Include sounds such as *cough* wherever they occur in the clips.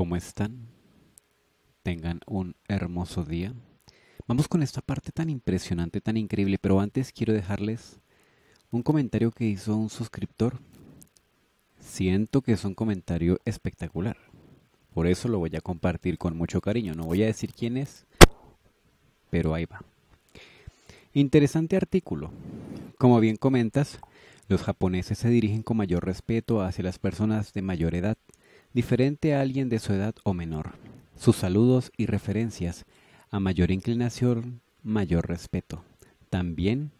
¿Cómo están? Tengan un hermoso día. Vamos con esta parte tan impresionante, tan increíble, pero antes quiero dejarles un comentario que hizo un suscriptor. Siento que es un comentario espectacular. Por eso lo voy a compartir con mucho cariño. No voy a decir quién es, pero ahí va. Interesante artículo. Como bien comentas, los japoneses se dirigen con mayor respeto hacia las personas de mayor edad diferente a alguien de su edad o menor. Sus saludos y referencias, a mayor inclinación, mayor respeto. También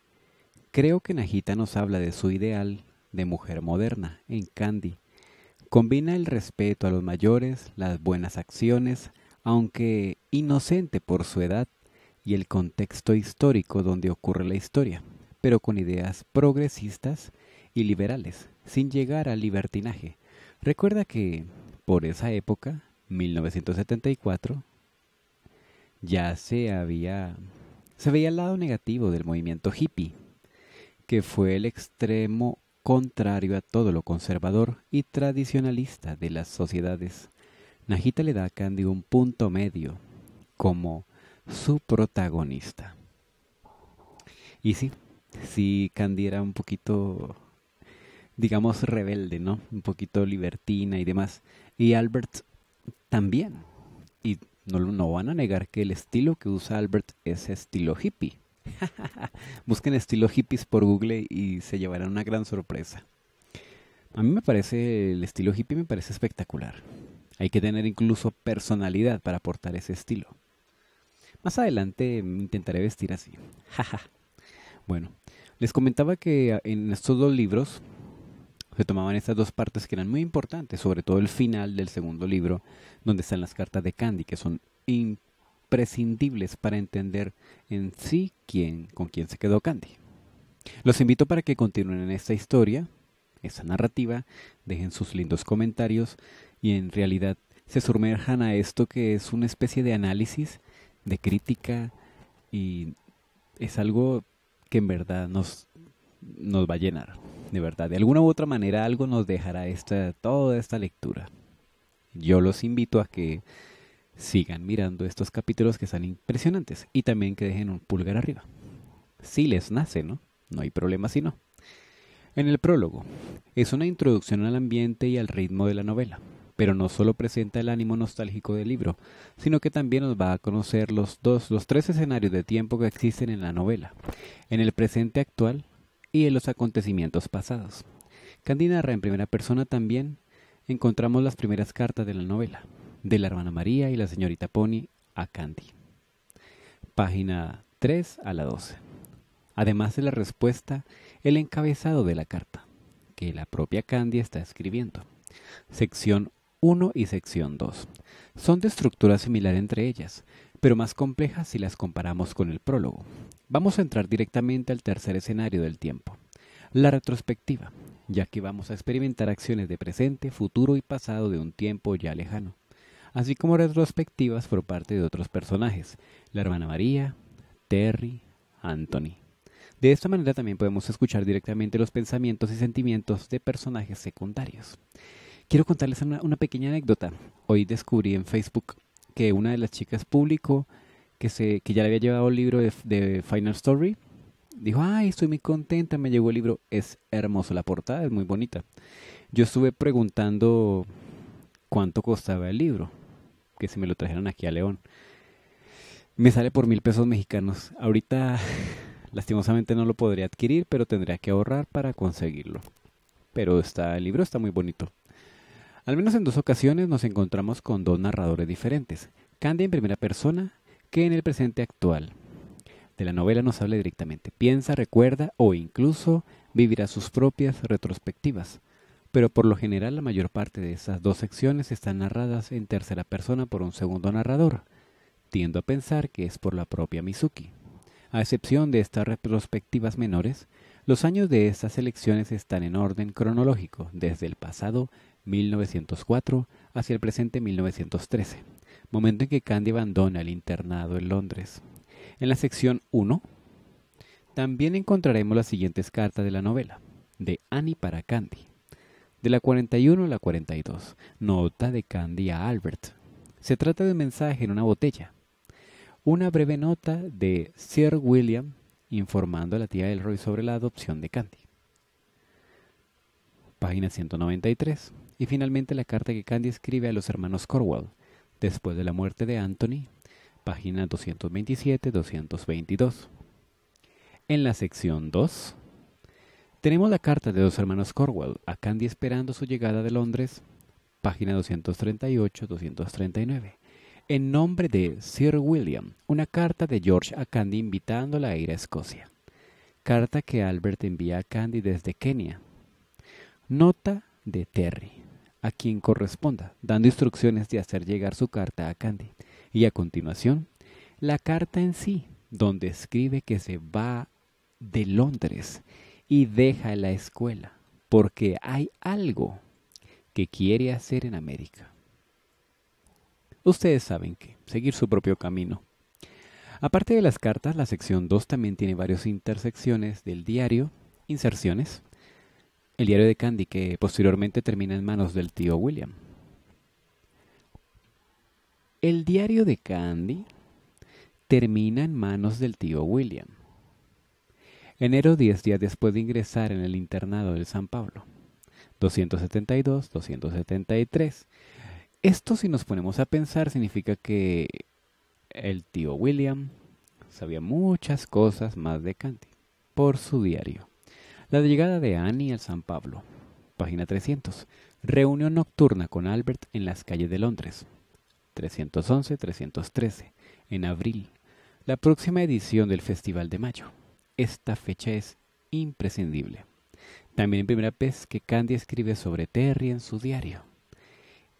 creo que Najita nos habla de su ideal de mujer moderna en Candy. Combina el respeto a los mayores, las buenas acciones, aunque inocente por su edad, y el contexto histórico donde ocurre la historia, pero con ideas progresistas y liberales, sin llegar al libertinaje. Recuerda que por esa época, 1974, ya se había se veía el lado negativo del movimiento hippie, que fue el extremo contrario a todo lo conservador y tradicionalista de las sociedades. Najita le da a Candy un punto medio como su protagonista. Y sí, si Candy era un poquito digamos, rebelde, ¿no? Un poquito libertina y demás. Y Albert también. Y no, no van a negar que el estilo que usa Albert es estilo hippie. *laughs* Busquen estilo hippies por Google y se llevarán una gran sorpresa. A mí me parece, el estilo hippie me parece espectacular. Hay que tener incluso personalidad para aportar ese estilo. Más adelante intentaré vestir así. *laughs* bueno, les comentaba que en estos dos libros se tomaban estas dos partes que eran muy importantes, sobre todo el final del segundo libro, donde están las cartas de Candy, que son imprescindibles para entender en sí quién, con quién se quedó Candy. Los invito para que continúen en esta historia, esta narrativa, dejen sus lindos comentarios y en realidad se sumerjan a esto que es una especie de análisis, de crítica y es algo que en verdad nos, nos va a llenar. De verdad, de alguna u otra manera algo nos dejará esta, toda esta lectura. Yo los invito a que sigan mirando estos capítulos que están impresionantes y también que dejen un pulgar arriba. Si les nace, ¿no? No hay problema si no. En el prólogo, es una introducción al ambiente y al ritmo de la novela, pero no solo presenta el ánimo nostálgico del libro, sino que también nos va a conocer los dos, los tres escenarios de tiempo que existen en la novela, en el presente actual y en los acontecimientos pasados. Candy narra en primera persona también encontramos las primeras cartas de la novela, de la hermana María y la señorita Pony a Candy. Página 3 a la 12. Además de la respuesta, el encabezado de la carta, que la propia Candy está escribiendo. Sección 1 y sección 2. Son de estructura similar entre ellas, pero más complejas si las comparamos con el prólogo. Vamos a entrar directamente al tercer escenario del tiempo, la retrospectiva, ya que vamos a experimentar acciones de presente, futuro y pasado de un tiempo ya lejano, así como retrospectivas por parte de otros personajes, la hermana María, Terry, Anthony. De esta manera también podemos escuchar directamente los pensamientos y sentimientos de personajes secundarios. Quiero contarles una, pequeña anécdota. Hoy descubrí en Facebook que una de las chicas publicó que, se, que ya le había llevado el libro de, Final Story, dijo, ay, estoy muy contenta, me llegó el libro, es hermoso, la portada es muy bonita. Yo estuve preguntando cuánto costaba el libro, que si me lo trajeron aquí a León. Me sale por mil pesos mexicanos. Ahorita, *laughs* lastimosamente, no lo podría adquirir, pero tendría que ahorrar para conseguirlo. Pero está, el libro está muy bonito. Al menos en dos ocasiones nos encontramos con dos narradores diferentes. Candy en primera persona que en el presente actual. De la novela nos habla directamente, piensa, recuerda o incluso vivirá sus propias retrospectivas, pero por lo general la mayor parte de esas dos secciones están narradas en tercera persona por un segundo narrador. Tiendo a pensar que es por la propia Mizuki. A excepción de estas retrospectivas menores, los años de estas elecciones están en orden cronológico, desde el pasado 1904 hacia el presente 1913 momento en que Candy abandona el internado en Londres. En la sección 1 también encontraremos las siguientes cartas de la novela, de Annie para Candy, de la 41 a la 42, nota de Candy a Albert. Se trata de un mensaje en una botella. Una breve nota de Sir William informando a la tía Elroy sobre la adopción de Candy. Página 193. Y finalmente la carta que Candy escribe a los hermanos Corwell, después de la muerte de Anthony, página 227-222. En la sección 2, tenemos la carta de los hermanos Corwell a Candy esperando su llegada de Londres, página 238-239. En nombre de Sir William, una carta de George a Candy invitándola a ir a Escocia. Carta que Albert envía a Candy desde Kenia. Nota de Terry a quien corresponda, dando instrucciones de hacer llegar su carta a Candy. Y a continuación, la carta en sí, donde escribe que se va de Londres y deja la escuela, porque hay algo que quiere hacer en América. Ustedes saben que seguir su propio camino. Aparte de las cartas, la sección 2 también tiene varias intersecciones del diario, inserciones, el diario de Candy, que posteriormente termina en manos del tío William. El diario de Candy termina en manos del tío William. Enero 10 días después de ingresar en el internado de San Pablo. 272, 273. Esto si nos ponemos a pensar significa que el tío William sabía muchas cosas más de Candy por su diario. La llegada de Annie al San Pablo. Página 300. Reunión nocturna con Albert en las calles de Londres. 311-313. En abril. La próxima edición del Festival de Mayo. Esta fecha es imprescindible. También primera vez que Candy escribe sobre Terry en su diario.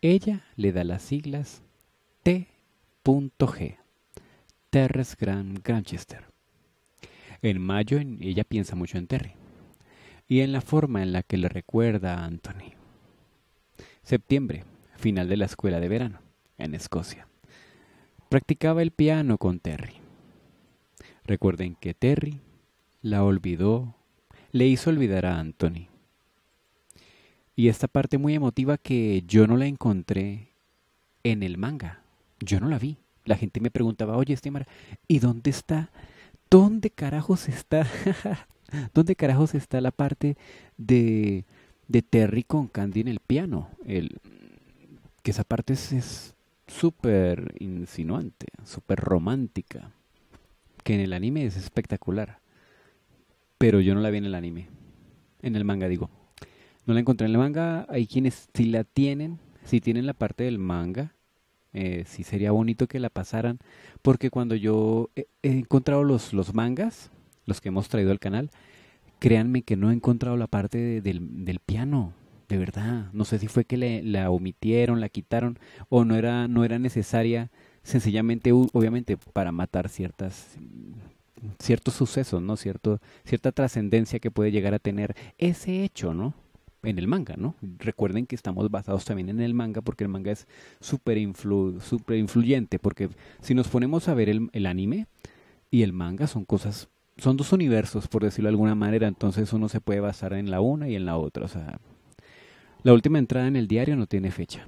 Ella le da las siglas T.G. Terres Grand Granchester. En mayo ella piensa mucho en Terry y en la forma en la que le recuerda a Anthony. Septiembre, final de la escuela de verano, en Escocia. Practicaba el piano con Terry. Recuerden que Terry la olvidó, le hizo olvidar a Anthony. Y esta parte muy emotiva que yo no la encontré en el manga. Yo no la vi. La gente me preguntaba, oye, Estimar, ¿y dónde está? ¿Dónde carajos está? *laughs* ¿Dónde carajos está la parte de, de Terry con Candy en el piano? El, que esa parte es súper insinuante, súper romántica, que en el anime es espectacular. Pero yo no la vi en el anime, en el manga digo. No la encontré en el manga, hay quienes si la tienen, si tienen la parte del manga, eh, sí sería bonito que la pasaran, porque cuando yo he, he encontrado los, los mangas, los que hemos traído al canal, créanme que no he encontrado la parte del, piano, de verdad. No sé si fue que le, la omitieron, la quitaron, o no era, no era necesaria, sencillamente, obviamente, para matar ciertas ciertos sucesos, ¿no? Cierto, cierta trascendencia que puede llegar a tener ese hecho, ¿no? en el manga, ¿no? Recuerden que estamos basados también en el manga porque el manga es súper influyente, porque si nos ponemos a ver el, anime y el manga son cosas son dos universos, por decirlo de alguna manera, entonces uno se puede basar en la una y en la otra. O sea, la última entrada en el diario no tiene fecha,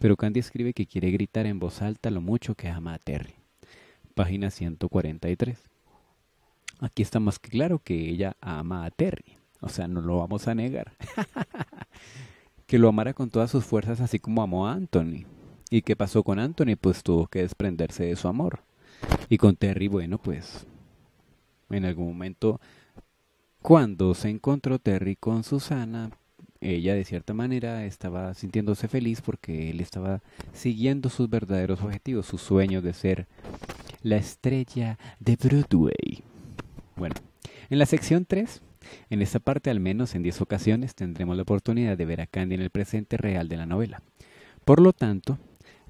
pero Candy escribe que quiere gritar en voz alta lo mucho que ama a Terry. Página 143. Aquí está más que claro que ella ama a Terry, o sea, no lo vamos a negar. *laughs* que lo amara con todas sus fuerzas así como amó a Anthony. ¿Y qué pasó con Anthony? Pues tuvo que desprenderse de su amor. Y con Terry, bueno, pues en algún momento, cuando se encontró Terry con Susana, ella de cierta manera estaba sintiéndose feliz porque él estaba siguiendo sus verdaderos objetivos, sus sueños de ser la estrella de Broadway. Bueno, en la sección 3, en esta parte al menos en 10 ocasiones tendremos la oportunidad de ver a Candy en el presente real de la novela. Por lo tanto,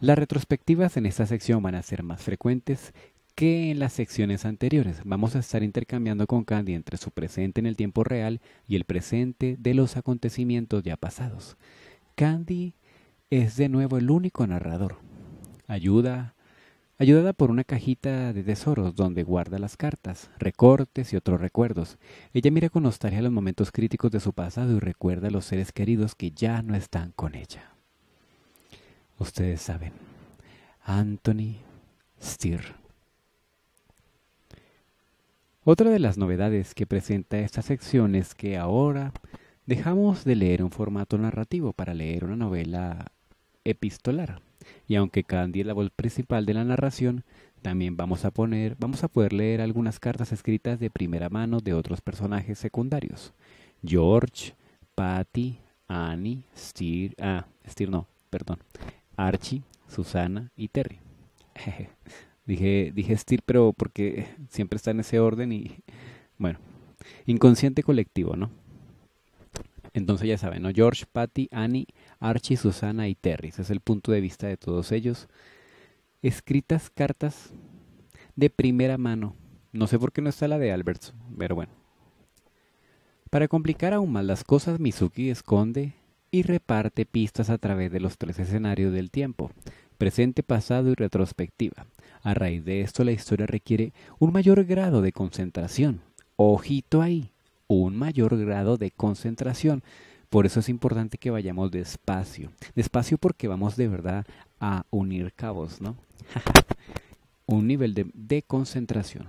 las retrospectivas en esta sección van a ser más frecuentes que en las secciones anteriores. Vamos a estar intercambiando con Candy entre su presente en el tiempo real y el presente de los acontecimientos ya pasados. Candy es de nuevo el único narrador. Ayuda, ayudada por una cajita de tesoros donde guarda las cartas, recortes y otros recuerdos. Ella mira con nostalgia los momentos críticos de su pasado y recuerda a los seres queridos que ya no están con ella. Ustedes saben, Anthony Stir. Otra de las novedades que presenta esta sección es que ahora dejamos de leer un formato narrativo para leer una novela epistolar. Y aunque es la voz principal de la narración, también vamos a poner, vamos a poder leer algunas cartas escritas de primera mano de otros personajes secundarios. George, Patty, Annie, Steer, ah, Steer no, perdón, Archie, Susana y Terry. *laughs* Dije, dije pero porque siempre está en ese orden y bueno, inconsciente colectivo, ¿no? Entonces ya saben, ¿no? George, Patty, Annie, Archie, Susana y Terry. es el punto de vista de todos ellos. Escritas cartas de primera mano. No sé por qué no está la de Alberts, pero bueno. Para complicar aún más las cosas, Mizuki esconde y reparte pistas a través de los tres escenarios del tiempo presente, pasado y retrospectiva. A raíz de esto, la historia requiere un mayor grado de concentración. Ojito ahí, un mayor grado de concentración. Por eso es importante que vayamos despacio. Despacio porque vamos de verdad a unir cabos, ¿no? *laughs* un nivel de, concentración.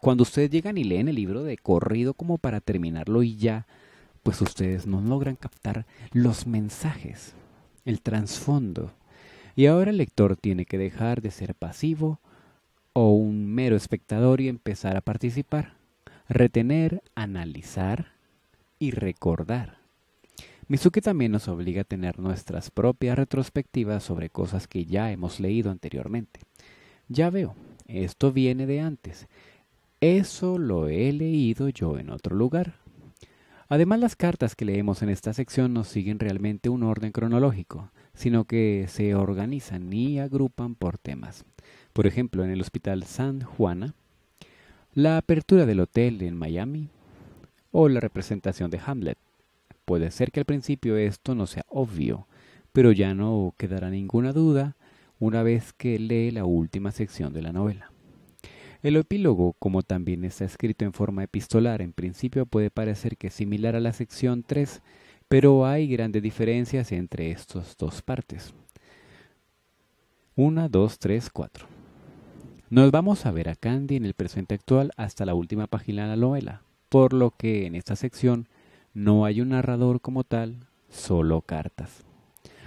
Cuando ustedes llegan y leen el libro de corrido como para terminarlo y ya, pues ustedes no logran captar los mensajes, el trasfondo, y ahora el lector tiene que dejar de ser pasivo o un mero espectador y empezar a participar, retener, analizar y recordar. Mizuki también nos obliga a tener nuestras propias retrospectivas sobre cosas que ya hemos leído anteriormente. Ya veo, esto viene de antes. Eso lo he leído yo en otro lugar. Además, las cartas que leemos en esta sección nos siguen realmente un orden cronológico, sino que se organizan y agrupan por temas. Por ejemplo, en el Hospital San Juana, la apertura del hotel en Miami o la representación de Hamlet. Puede ser que al principio esto no sea obvio, pero ya no quedará ninguna duda una vez que lee la última sección de la novela. El epílogo, como también está escrito en forma epistolar, en principio puede parecer que es similar a la sección 3, pero hay grandes diferencias entre estas dos partes. 1, 2, 3, 4. Nos vamos a ver a Candy en el presente actual hasta la última página de la novela, por lo que en esta sección no hay un narrador como tal, solo cartas.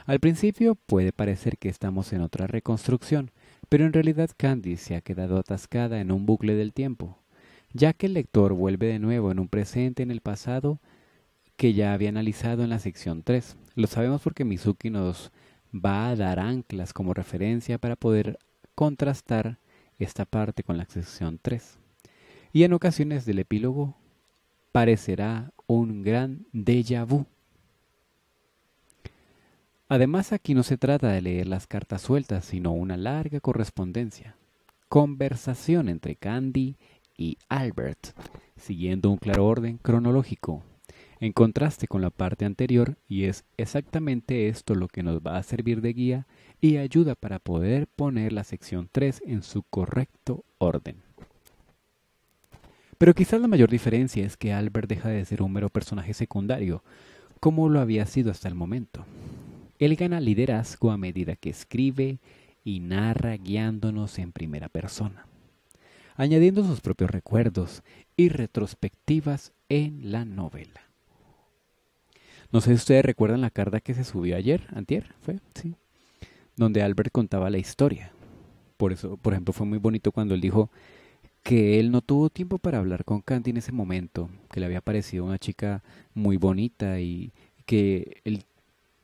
Al principio puede parecer que estamos en otra reconstrucción, pero en realidad Candy se ha quedado atascada en un bucle del tiempo, ya que el lector vuelve de nuevo en un presente en el pasado que ya había analizado en la sección 3. Lo sabemos porque Mizuki nos va a dar anclas como referencia para poder contrastar esta parte con la sección 3. Y en ocasiones del epílogo parecerá un gran déjà vu. Además aquí no se trata de leer las cartas sueltas, sino una larga correspondencia. Conversación entre Candy y Albert, siguiendo un claro orden cronológico en contraste con la parte anterior y es exactamente esto lo que nos va a servir de guía y ayuda para poder poner la sección 3 en su correcto orden. Pero quizás la mayor diferencia es que Albert deja de ser un mero personaje secundario, como lo había sido hasta el momento. Él gana liderazgo a medida que escribe y narra guiándonos en primera persona, añadiendo sus propios recuerdos y retrospectivas en la novela. No sé si ustedes recuerdan la carta que se subió ayer, antier, fue, sí, donde Albert contaba la historia. Por eso, por ejemplo, fue muy bonito cuando él dijo que él no tuvo tiempo para hablar con Candy en ese momento, que le había parecido una chica muy bonita y que él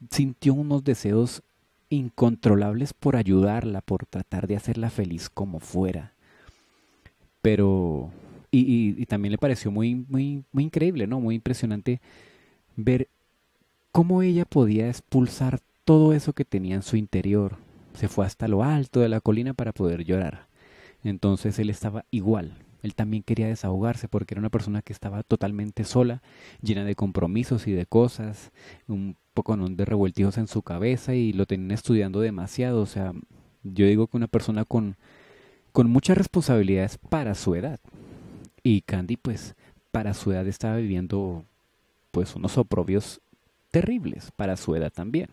sintió unos deseos incontrolables por ayudarla, por tratar de hacerla feliz como fuera. Pero y, también le pareció muy, muy, muy increíble, ¿no? Muy impresionante ver cómo ella podía expulsar todo eso que tenía en su interior. Se fue hasta lo alto de la colina para poder llorar. Entonces él estaba igual. Él también quería desahogarse porque era una persona que estaba totalmente sola, llena de compromisos y de cosas, un poco de revueltijos en su cabeza y lo tenían estudiando demasiado. O sea, yo digo que una persona con, con muchas responsabilidades para su edad. Y Candy, pues, para su edad estaba viviendo pues unos oprobios terribles para su edad también.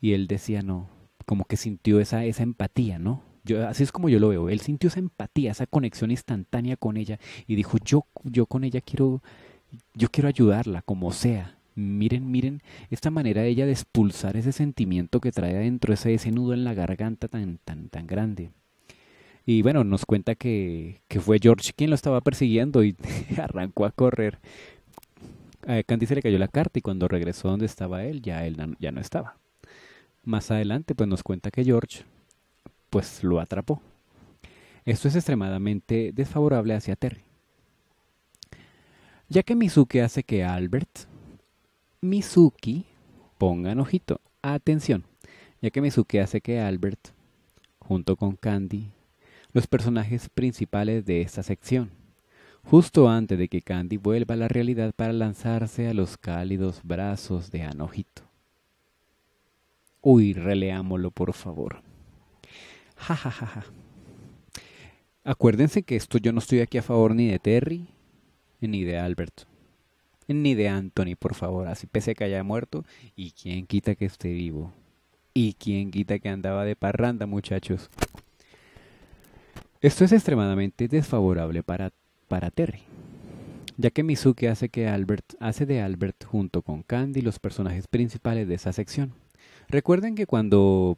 Y él decía, no, como que sintió esa, esa empatía, ¿no? Yo, así es como yo lo veo. Él sintió esa empatía, esa conexión instantánea con ella y dijo, yo, yo con ella quiero, yo quiero ayudarla, como sea. Miren, miren esta manera de ella de expulsar ese sentimiento que trae adentro, ese, ese nudo en la garganta tan, tan, tan grande. Y bueno, nos cuenta que, que fue George quien lo estaba persiguiendo y *laughs* arrancó a correr a eh, Candy se le cayó la carta y cuando regresó donde estaba él, ya él ya no estaba. Más adelante, pues nos cuenta que George, pues lo atrapó. Esto es extremadamente desfavorable hacia Terry. Ya que Mizuki hace que Albert, Mizuki, pongan ojito, atención, ya que Mizuki hace que Albert, junto con Candy, los personajes principales de esta sección justo antes de que Candy vuelva a la realidad para lanzarse a los cálidos brazos de Anojito. Uy, releámoslo, por favor. Ja, ja, ja, ja. Acuérdense que esto yo no estoy aquí a favor ni de Terry, ni de Alberto, ni de Anthony, por favor. Así pese a que haya muerto, y quién quita que esté vivo. Y quién quita que andaba de parranda, muchachos. Esto es extremadamente desfavorable para para Terry, ya que Mizuki hace, que Albert, hace de Albert junto con Candy los personajes principales de esa sección. Recuerden que cuando...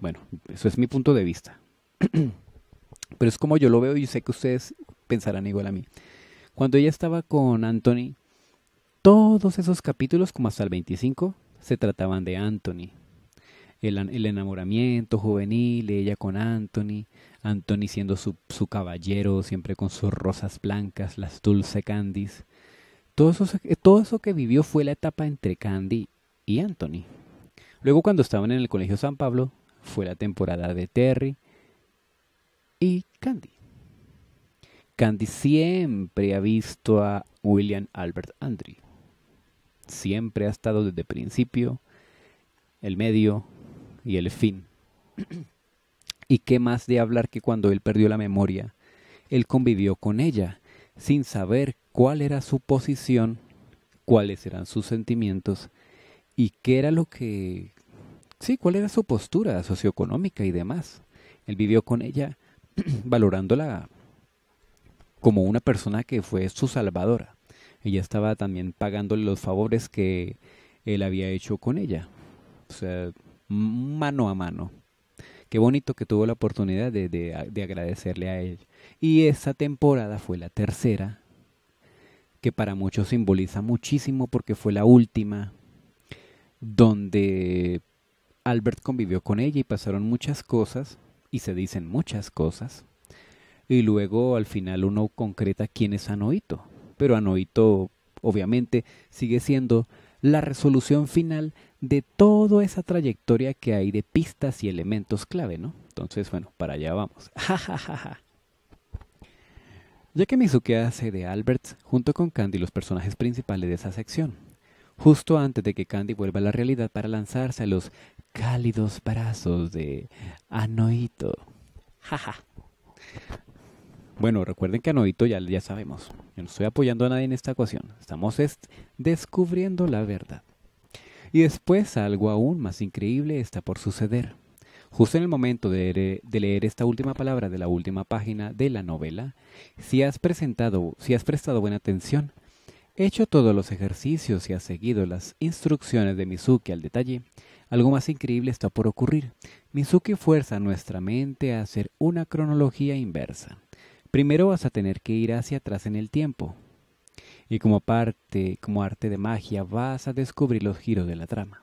Bueno, eso es mi punto de vista. *clears throat* Pero es como yo lo veo y sé que ustedes pensarán igual a mí. Cuando ella estaba con Anthony, todos esos capítulos, como hasta el 25, se trataban de Anthony. El, enamoramiento juvenil, ella con Anthony, Anthony siendo su, su caballero, siempre con sus rosas blancas, las dulce candies. Todo eso, eh, todo eso que vivió fue la etapa entre Candy y Anthony. Luego cuando estaban en el Colegio San Pablo fue la temporada de Terry y Candy. Candy siempre ha visto a William Albert Andrew. Siempre ha estado desde principio, el medio y el fin. *clears throat* Y qué más de hablar que cuando él perdió la memoria, él convivió con ella, sin saber cuál era su posición, cuáles eran sus sentimientos y qué era lo que... Sí, cuál era su postura socioeconómica y demás. Él vivió con ella *clears throat* valorándola como una persona que fue su salvadora. Ella estaba también pagándole los favores que él había hecho con ella. O sea, mano a mano. Qué bonito que tuvo la oportunidad de, de, agradecerle a él. Y esa temporada fue la tercera, que para muchos simboliza muchísimo porque fue la última donde Albert convivió con ella y pasaron muchas cosas y se dicen muchas cosas. Y luego al final uno concreta quién es Anoito. Pero Anoito obviamente sigue siendo la resolución final de toda esa trayectoria que hay de pistas y elementos clave, ¿no? Entonces, bueno, para allá vamos. *laughs* ya que Mizuke hace de Albert, junto con Candy los personajes principales de esa sección, justo antes de que Candy vuelva a la realidad para lanzarse a los cálidos brazos de Anoito. ja! Bueno, recuerden que Anodito ya, ya sabemos. Yo no estoy apoyando a nadie en esta ecuación, Estamos descubriendo la verdad. Y después algo aún más increíble está por suceder. Justo en el momento de leer, esta última palabra de la última página de la novela, si has presentado, si has prestado buena atención, hecho todos los ejercicios y has seguido las instrucciones de Mizuki al detalle, algo más increíble está por ocurrir. Mizuki fuerza nuestra mente a hacer una cronología inversa. Primero vas a tener que ir hacia atrás en el tiempo. Y como parte, como arte de magia, vas a descubrir los giros de la trama.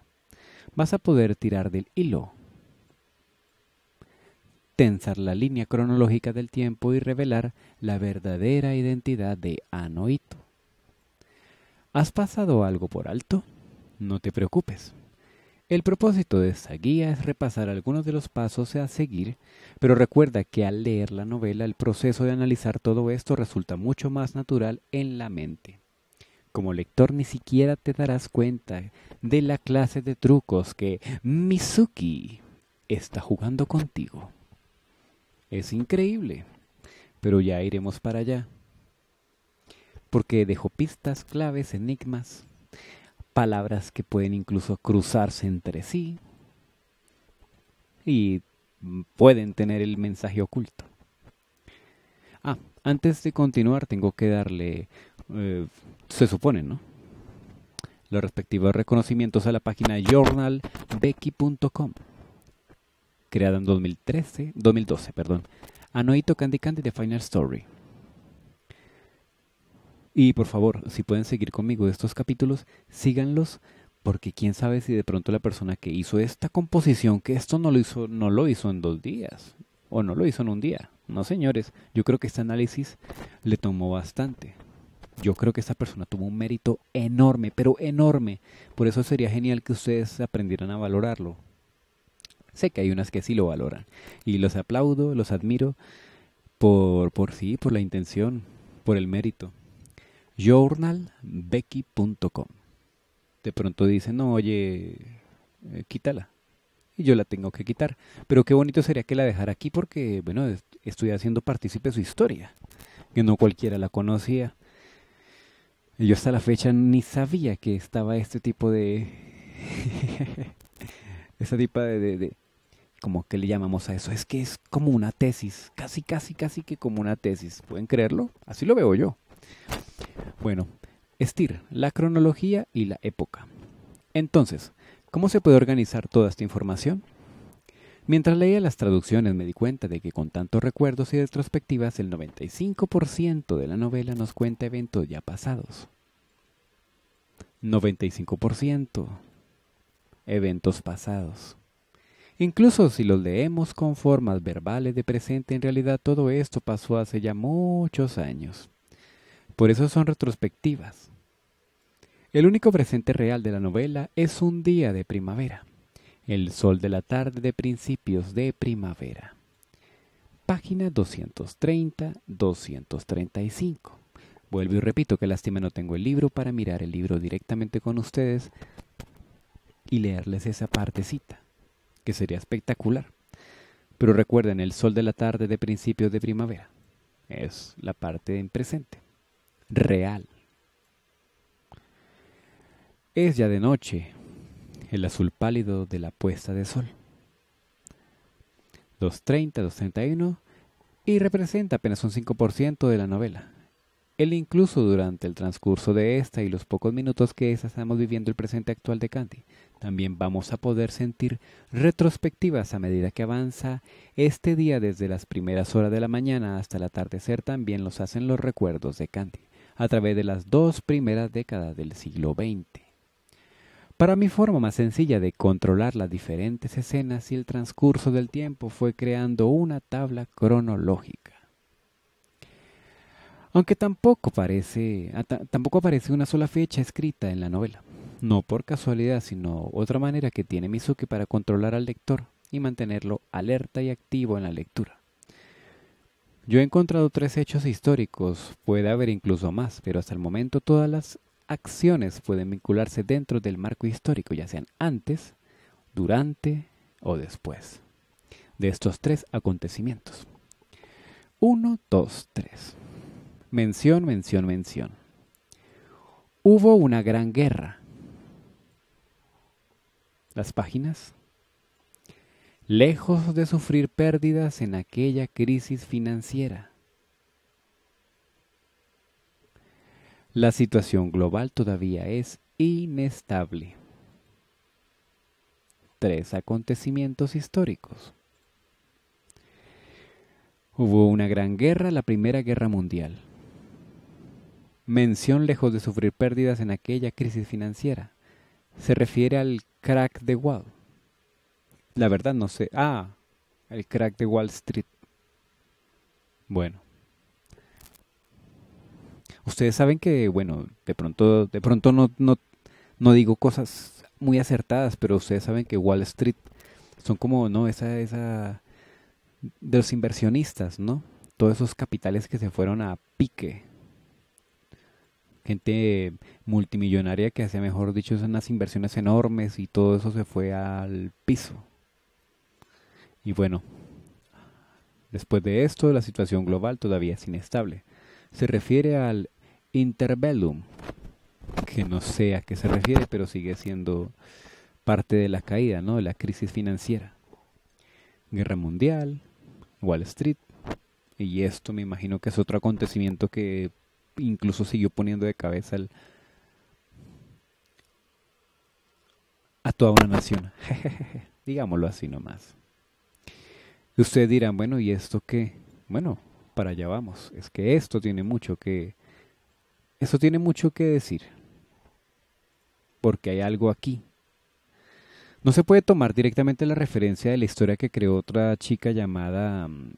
Vas a poder tirar del hilo, tensar la línea cronológica del tiempo y revelar la verdadera identidad de Anoito. ¿Has pasado algo por alto? No te preocupes. El propósito de esta guía es repasar algunos de los pasos a seguir, pero recuerda que al leer la novela el proceso de analizar todo esto resulta mucho más natural en la mente. Como lector ni siquiera te darás cuenta de la clase de trucos que Mizuki está jugando contigo. Es increíble, pero ya iremos para allá, porque dejo pistas, claves, enigmas, palabras que pueden incluso cruzarse entre sí y pueden tener el mensaje oculto. Ah, antes de continuar tengo que darle, eh, se supone, ¿no? Los respectivos reconocimientos a la página journalbecky.com, creada en 2013, 2012, perdón. Anoito Candy Candy de Final Story. Y por favor, si pueden seguir conmigo estos capítulos, síganlos porque quién sabe si de pronto la persona que hizo esta composición, que esto no lo hizo, no lo hizo en dos días o no lo hizo en un día. No, señores, yo creo que este análisis le tomó bastante. Yo creo que esta persona tuvo un mérito enorme, pero enorme. Por eso sería genial que ustedes aprendieran a valorarlo. Sé que hay unas que sí lo valoran. Y los aplaudo, los admiro por, por sí, por la intención, por el mérito journalbecky.com. De pronto dicen, no, oye, eh, quítala. Y yo la tengo que quitar. Pero qué bonito sería que la dejara aquí porque, bueno, estoy haciendo partícipe su historia, que no cualquiera la conocía. Y yo hasta la fecha ni sabía que estaba este tipo de... *laughs* Esa tipa de, de... como que le llamamos a eso, es que es como una tesis, casi, casi, casi que como una tesis, ¿pueden creerlo? Así lo veo yo. Bueno, estir, la cronología y la época. Entonces, ¿cómo se puede organizar toda esta información? Mientras leía las traducciones me di cuenta de que con tantos recuerdos y retrospectivas el 95% de la novela nos cuenta eventos ya pasados. 95% eventos pasados. Incluso si los leemos con formas verbales de presente, en realidad todo esto pasó hace ya muchos años. Por eso son retrospectivas. El único presente real de la novela es un día de primavera, el sol de la tarde de principios de primavera. Página 230-235. Vuelvo y repito que lástima no tengo el libro para mirar el libro directamente con ustedes y leerles esa partecita, que sería espectacular. Pero recuerden, el sol de la tarde de principios de primavera es la parte en presente real. Es ya de noche, el azul pálido de la puesta de sol. 230, 231 y representa apenas un 5% de la novela. El incluso durante el transcurso de esta y los pocos minutos que estamos viviendo el presente actual de Candy, también vamos a poder sentir retrospectivas a medida que avanza este día desde las primeras horas de la mañana hasta el atardecer también los hacen los recuerdos de Candy a través de las dos primeras décadas del siglo XX. Para mi forma más sencilla de controlar las diferentes escenas y el transcurso del tiempo fue creando una tabla cronológica. Aunque tampoco parece tampoco aparece una sola fecha escrita en la novela, no por casualidad, sino otra manera que tiene Mizuki para controlar al lector y mantenerlo alerta y activo en la lectura. Yo he encontrado tres hechos históricos, puede haber incluso más, pero hasta el momento todas las acciones pueden vincularse dentro del marco histórico, ya sean antes, durante o después de estos tres acontecimientos. Uno, dos, tres. Mención, mención, mención. Hubo una gran guerra. Las páginas lejos de sufrir pérdidas en aquella crisis financiera. La situación global todavía es inestable. Tres acontecimientos históricos. Hubo una gran guerra, la Primera Guerra Mundial. Mención lejos de sufrir pérdidas en aquella crisis financiera. Se refiere al crack de Wall. La verdad no sé. Ah, el crack de Wall Street. Bueno. Ustedes saben que, bueno, de pronto, de pronto no, no, no digo cosas muy acertadas, pero ustedes saben que Wall Street son como, ¿no? Esa, esa, de los inversionistas, ¿no? Todos esos capitales que se fueron a pique. Gente multimillonaria que hacía, mejor dicho, unas inversiones enormes y todo eso se fue al piso. Y bueno, después de esto, la situación global todavía es inestable. Se refiere al interbellum, que no sé a qué se refiere, pero sigue siendo parte de la caída, ¿no? De la crisis financiera. Guerra mundial, Wall Street, y esto me imagino que es otro acontecimiento que incluso siguió poniendo de cabeza a toda una nación. *laughs* Digámoslo así nomás. Y ustedes dirán, bueno, ¿y esto qué? Bueno, para allá vamos. Es que esto tiene mucho que... Esto tiene mucho que decir. Porque hay algo aquí. No se puede tomar directamente la referencia de la historia que creó otra chica llamada mm,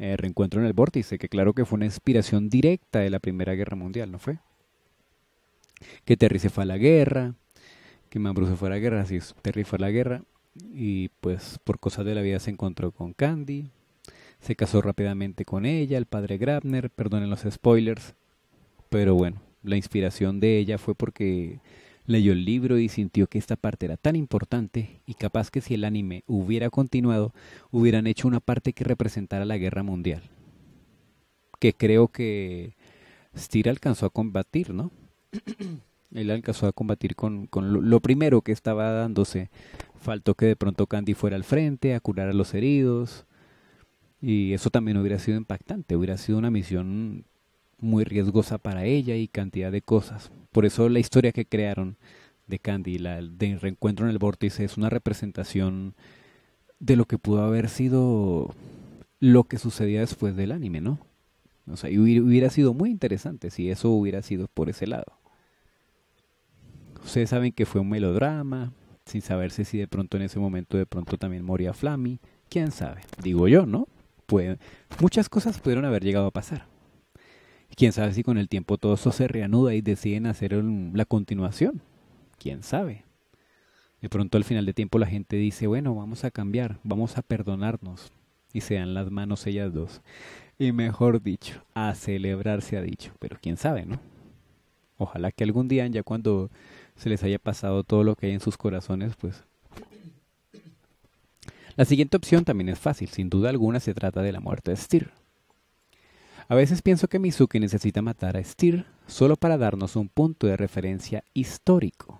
eh, Reencuentro en el Vórtice, que claro que fue una inspiración directa de la Primera Guerra Mundial, ¿no fue? Que Terry se fue a la guerra, que Mambrú se fue a la guerra, si es, Terry fue a la guerra, y pues por cosas de la vida se encontró con Candy, se casó rápidamente con ella, el padre Grabner, perdonen los spoilers, pero bueno, la inspiración de ella fue porque leyó el libro y sintió que esta parte era tan importante y capaz que si el anime hubiera continuado, hubieran hecho una parte que representara la guerra mundial, que creo que Steer alcanzó a combatir, ¿no? *clears throat* Él alcanzó a combatir con, lo, primero que estaba dándose. Faltó que de pronto Candy fuera al frente a curar a los heridos. Y eso también hubiera sido impactante. Hubiera sido una misión muy riesgosa para ella y cantidad de cosas. Por eso la historia que crearon de Candy, la de reencuentro en el vórtice, es una representación de lo que pudo haber sido lo que sucedía después del anime, ¿no? O sea, hubiera sido muy interesante si eso hubiera sido por ese lado. Ustedes saben que fue un melodrama, sin saberse si de pronto en ese momento de pronto también moría Flammy, quién sabe, digo yo, ¿no? Pues muchas cosas pudieron haber llegado a pasar. Quién sabe si con el tiempo todo eso se reanuda y deciden hacer la continuación. Quién sabe. De pronto al final de tiempo la gente dice, bueno, vamos a cambiar, vamos a perdonarnos. Y se dan las manos ellas dos. Y mejor dicho, a celebrar ha dicho. Pero quién sabe, ¿no? Ojalá que algún día, ya cuando se les haya pasado todo lo que hay en sus corazones, pues... La siguiente opción también es fácil, sin duda alguna se trata de la muerte de Stir. A veces pienso que Mizuki necesita matar a Stir solo para darnos un punto de referencia histórico.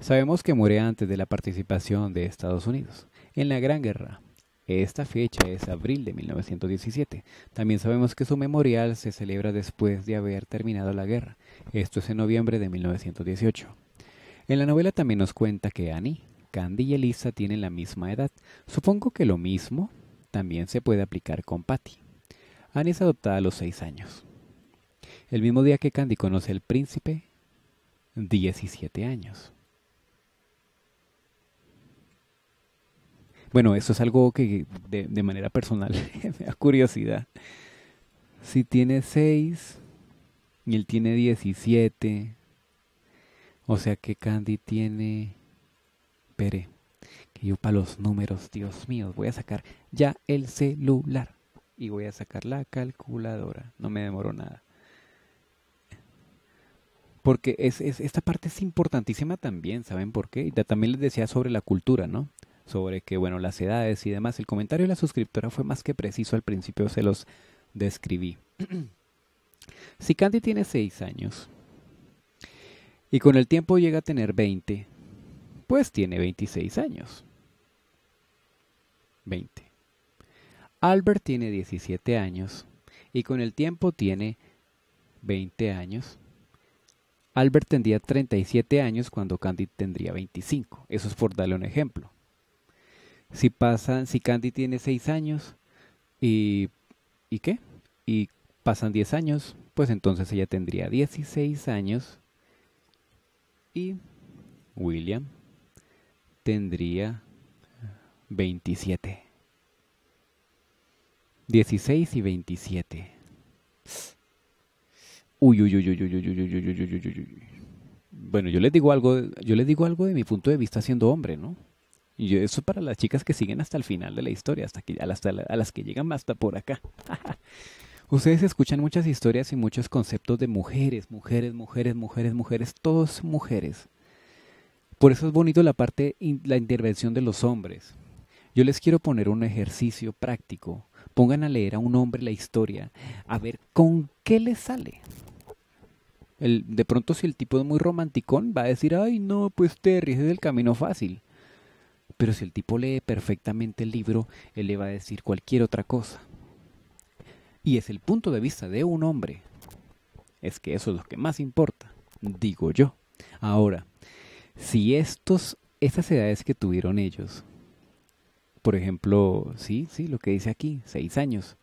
Sabemos que muere antes de la participación de Estados Unidos en la Gran Guerra. Esta fecha es abril de 1917. También sabemos que su memorial se celebra después de haber terminado la guerra, esto es en noviembre de 1918. En la novela también nos cuenta que Annie, Candy y Elisa tienen la misma edad. Supongo que lo mismo también se puede aplicar con Patty. Annie es adoptada a los 6 años. El mismo día que Candy conoce al príncipe, 17 años. Bueno, eso es algo que de, manera personal *laughs* me da curiosidad. Si tiene 6, y él tiene 17. O sea que Candy tiene... Pere, que yo para los números, Dios mío, voy a sacar ya el celular. Y voy a sacar la calculadora. No me demoro nada. Porque es, esta parte es importantísima también, ¿saben por qué? Y también les decía sobre la cultura, ¿no? Sobre que, bueno, las edades y demás. El comentario de la suscriptora fue más que preciso al principio, se los describí. *clears throat* Si Candy tiene 6 años y con el tiempo llega a tener 20, pues tiene 26 años. 20. Albert tiene 17 años y con el tiempo tiene 20 años. Albert tendría 37 años cuando Candy tendría 25. Eso es por darle un ejemplo. Si pasan, si Candy tiene 6 años y ¿y qué? Y Pasan 10 años, pues entonces ella tendría 16 años y William tendría 27. 16 y 27. Uy, uy, uy, uy, uy, uy, uy, uy, Bueno, yo les digo algo, yo les digo algo de mi punto de vista siendo hombre, ¿no? Y eso para las chicas que siguen hasta el final de la historia, hasta que, a, las, a las que llegan hasta por acá. Ustedes escuchan muchas historias y muchos conceptos de mujeres, mujeres, mujeres, mujeres, mujeres, todos mujeres. Por eso es bonito la parte, la intervención de los hombres. Yo les quiero poner un ejercicio práctico. Pongan a leer a un hombre la historia, a ver con qué le sale. de pronto si el tipo es muy romanticón, va a decir, ay no, pues Terry, ese es el camino fácil. Pero si el tipo lee perfectamente el libro, él le va a decir cualquier otra cosa y es el punto de vista de un hombre. Es que eso es lo que más importa, digo yo. Ahora, si estos, estas edades que tuvieron ellos, por ejemplo, sí, sí, lo que dice aquí, seis años.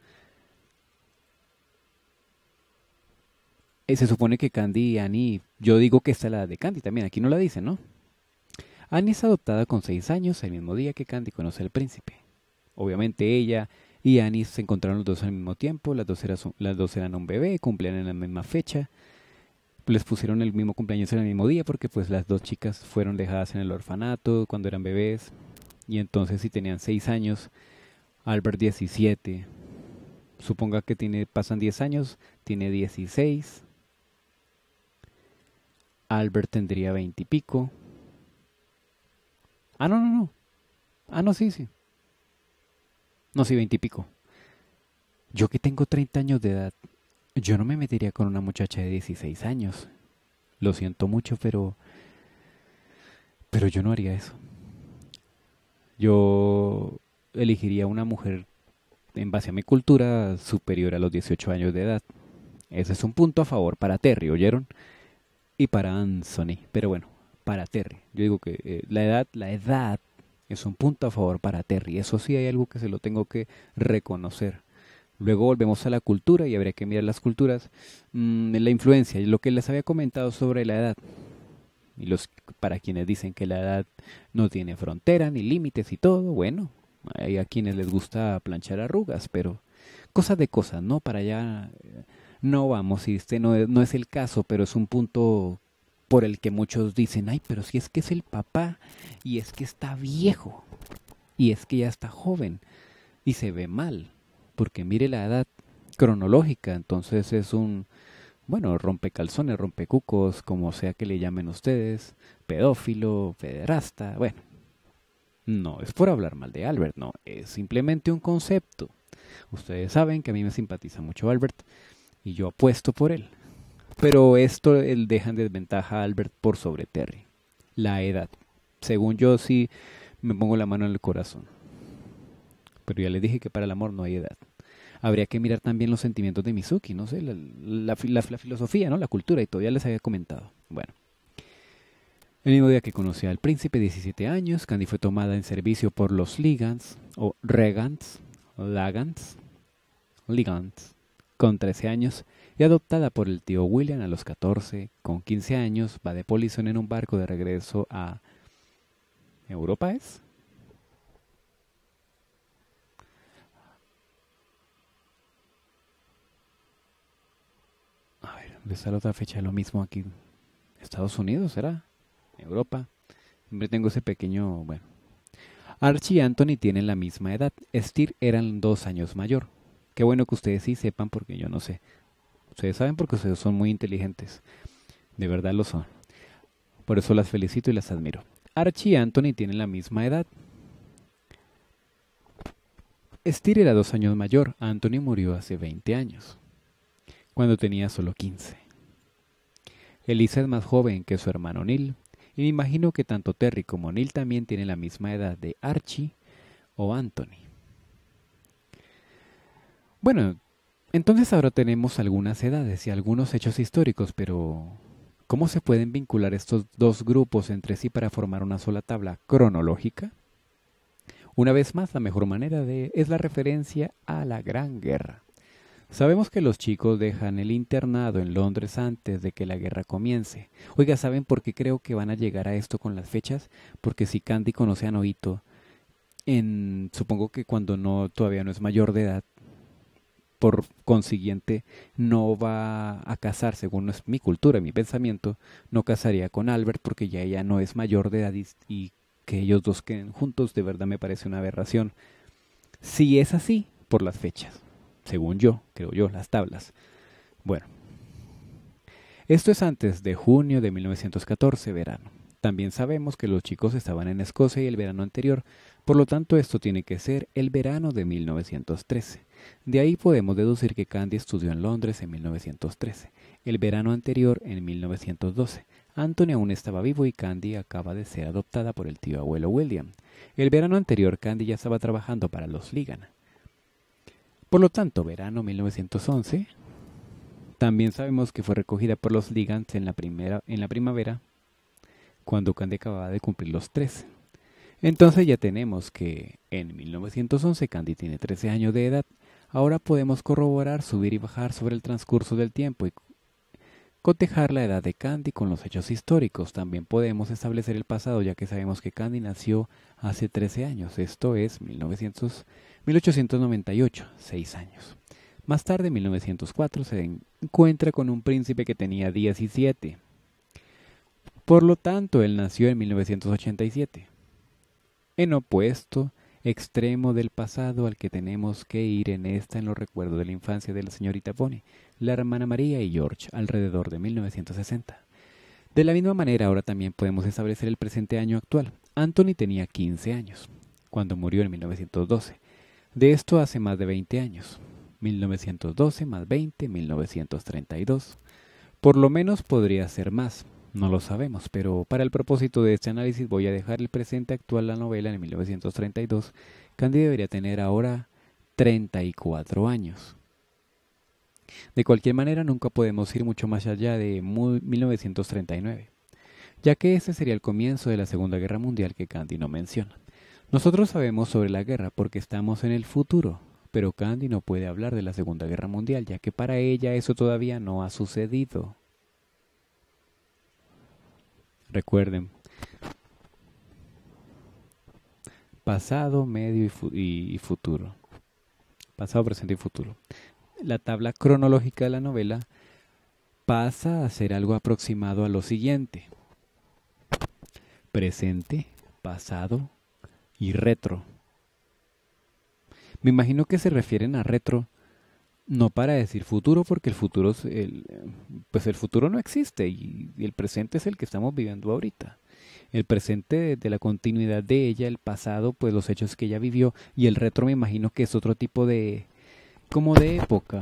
Eh, se supone que Candy y Annie, yo digo que está la edad de Candy también, aquí no la dice, ¿no? Annie es adoptada con seis años el mismo día que Candy conoce al príncipe. Obviamente ella y Annie se encontraron los dos al mismo tiempo, las dos, eran, las dos eran un bebé, cumplían en la misma fecha, les pusieron el mismo cumpleaños en el mismo día porque pues las dos chicas fueron dejadas en el orfanato cuando eran bebés y entonces si tenían 6 años, Albert 17, suponga que tiene, pasan 10 años, tiene 16, Albert tendría 20 y pico. Ah, no, no, no. Ah, no, sí, sí. No, sí, pico. Yo que tengo 30 años de edad, yo no me metería con una muchacha de 16 años. Lo siento mucho, pero... Pero yo no haría eso. Yo elegiría una mujer en base a mi cultura superior a los 18 años de edad. Ese es un punto a favor para Terry, ¿oyeron? Y para Anthony. Pero bueno, para Terry. Yo digo que eh, la edad, la edad es un punto a favor para Terry. Eso sí hay algo que se lo tengo que reconocer. Luego volvemos a la cultura y habría que mirar las culturas, mm, la influencia y lo que les había comentado sobre la edad. Y los para quienes dicen que la edad no tiene frontera ni límites y todo, bueno, hay a quienes les gusta planchar arrugas, pero cosa de cosas, no para allá eh, no vamos, y este no es el caso, pero es un punto por el que muchos dicen, ay, pero si es que es el papá, y es que está viejo, y es que ya está joven, y se ve mal, porque mire la edad cronológica, entonces es un, bueno, rompecalzones, rompecucos, como sea que le llamen ustedes, pedófilo, federasta bueno. No es por hablar mal de Albert, no, es simplemente un concepto. Ustedes saben que a mí me simpatiza mucho Albert y yo apuesto por él. Pero esto el deja en desventaja a Albert por sobre Terry. La edad. Según yo sí me pongo la mano en el corazón. Pero ya le dije que para el amor no hay edad. Habría que mirar también los sentimientos de Mizuki, no sé, la, filosofía, ¿no? La cultura, y todavía les había comentado. Bueno. El mismo día que conocí al príncipe, 17 años, Candy fue tomada en servicio por los Ligands. o Regans, Lagans, Ligans, con 13 años, adoptada por el tío William a los 14, con 15 años va de polizón en un barco de regreso a... ¿Europa es? A ver, ¿dónde está otra fecha? Lo mismo aquí. Estados Unidos, ¿será? Europa. Siempre tengo ese pequeño... Bueno. Archie y Anthony tienen la misma edad. Steer eran dos años mayor. Qué bueno que ustedes sí sepan porque yo no sé. Ustedes saben porque ustedes son muy inteligentes. De verdad lo son. Por eso las felicito y las admiro. Archie y Anthony tienen la misma edad. Steer era dos años mayor. Anthony murió hace 20 años, cuando tenía solo 15. Elisa es más joven que su hermano Neil, y me imagino que tanto Terry como Neil también tienen la misma edad de Archie o Anthony. Bueno, entonces ahora tenemos algunas edades y algunos hechos históricos, pero ¿cómo se pueden vincular estos dos grupos entre sí para formar una sola tabla cronológica? Una vez más, la mejor manera de es la referencia a la Gran Guerra. Sabemos que los chicos dejan el internado en Londres antes de que la guerra comience. Oiga, ¿saben por qué creo que van a llegar a esto con las fechas? Porque si Candy conoce a Noito, en, supongo que cuando no todavía no es mayor de edad, por consiguiente no va a casar, según es mi cultura, y mi pensamiento, no casaría con Albert porque ya ella no es mayor de edad y, que ellos dos queden juntos de verdad me parece una aberración. Si es así, por las fechas, según yo, creo yo, las tablas. Bueno, esto es antes de junio de 1914, verano. También sabemos que los chicos estaban en Escocia y el verano anterior, por lo tanto esto tiene que ser el verano de 1913. De ahí podemos deducir que Candy estudió en Londres en 1913, el verano anterior en 1912. Anthony aún estaba vivo y Candy acaba de ser adoptada por el tío abuelo William. El verano anterior Candy ya estaba trabajando para los Ligan. Por lo tanto, verano 1911, también sabemos que fue recogida por los Ligans en la, primera, en la primavera, cuando Candy acababa de cumplir los 13. Entonces ya tenemos que en 1911 Candy tiene 13 años de edad Ahora podemos corroborar, subir y bajar sobre el transcurso del tiempo y cotejar la edad de Candy con los hechos históricos. También podemos establecer el pasado ya que sabemos que Candy nació hace 13 años, esto es 1898, 6 años. Más tarde, en 1904, se encuentra con un príncipe que tenía 17. Por lo tanto, él nació en 1987. En opuesto, extremo del pasado al que tenemos que ir en esta en los recuerdos de la infancia de la señorita Bonnie, la hermana María y George alrededor de 1960. De la misma manera, ahora también podemos establecer el presente año actual. Anthony tenía 15 años cuando murió en 1912. De esto hace más de 20 años. 1912 más 20, 1932. Por lo menos podría ser más, no lo sabemos, pero para el propósito de este análisis voy a dejar el presente actual la novela en 1932. Candy debería tener ahora 34 años. De cualquier manera, nunca podemos ir mucho más allá de 1939, ya que ese sería el comienzo de la Segunda Guerra Mundial que Candy no menciona. Nosotros sabemos sobre la guerra porque estamos en el futuro, pero Candy no puede hablar de la Segunda Guerra Mundial, ya que para ella eso todavía no ha sucedido. Recuerden, pasado, medio y, futuro. Pasado, presente y futuro. La tabla cronológica de la novela pasa a ser algo aproximado a lo siguiente. Presente, pasado y retro. Me imagino que se refieren a retro no para decir futuro porque el futuro el, pues el futuro no existe y, el presente es el que estamos viviendo ahorita el presente de, la continuidad de ella el pasado pues los hechos que ella vivió y el retro me imagino que es otro tipo de como de época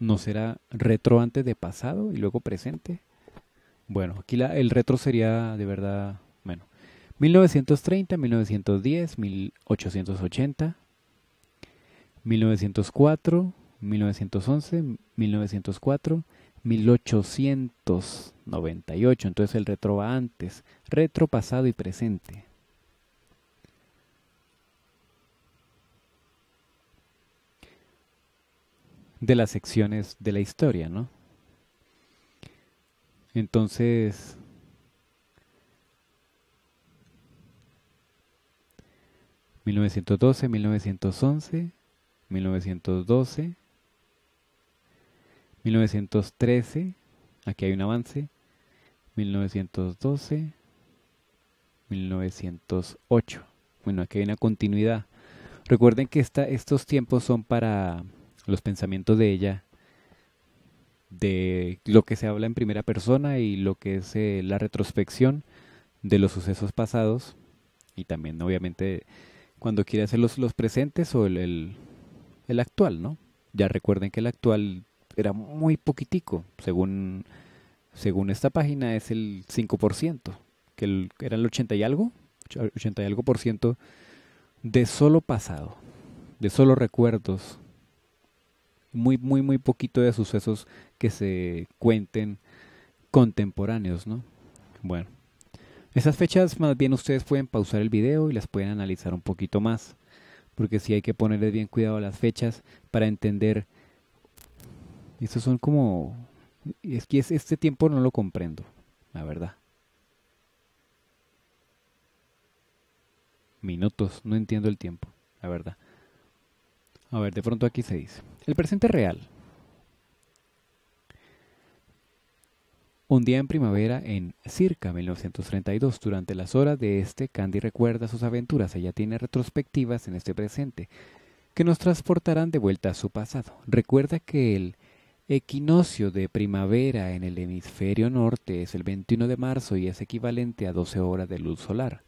no será retro antes de pasado y luego presente bueno aquí la, el retro sería de verdad 1930, 1910, 1880, 1904, 1911, 1904, 1898. Entonces el retro va antes, retro, pasado y presente. De las secciones de la historia, ¿no? Entonces, 1912, 1911, 1912, 1913, aquí hay un avance, 1912, 1908. Bueno, aquí hay una continuidad. Recuerden que esta, estos tiempos son para los pensamientos de ella, de lo que se habla en primera persona y lo que es eh, la retrospección de los sucesos pasados y también obviamente cuando quiere hacer los, los presentes o el, el, el, actual, ¿no? Ya recuerden que el actual era muy poquitico, según, según esta página es el 5%, que era el 80 y algo, 80 y algo por ciento de solo pasado, de solo recuerdos, muy, muy, muy poquito de sucesos que se cuenten contemporáneos, ¿no? Bueno. Esas fechas más bien ustedes pueden pausar el video y las pueden analizar un poquito más, porque sí hay que ponerle bien cuidado a las fechas para entender. Estos son como... Es que este tiempo no lo comprendo, la verdad. Minutos, no entiendo el tiempo, la verdad. A ver, de pronto aquí se dice. El presente real Un día en primavera, en circa 1932, durante las horas de este, Candy recuerda sus aventuras. Ella tiene retrospectivas en este presente que nos transportarán de vuelta a su pasado. Recuerda que el equinoccio de primavera en el hemisferio norte es el 21 de marzo y es equivalente a 12 horas de luz solar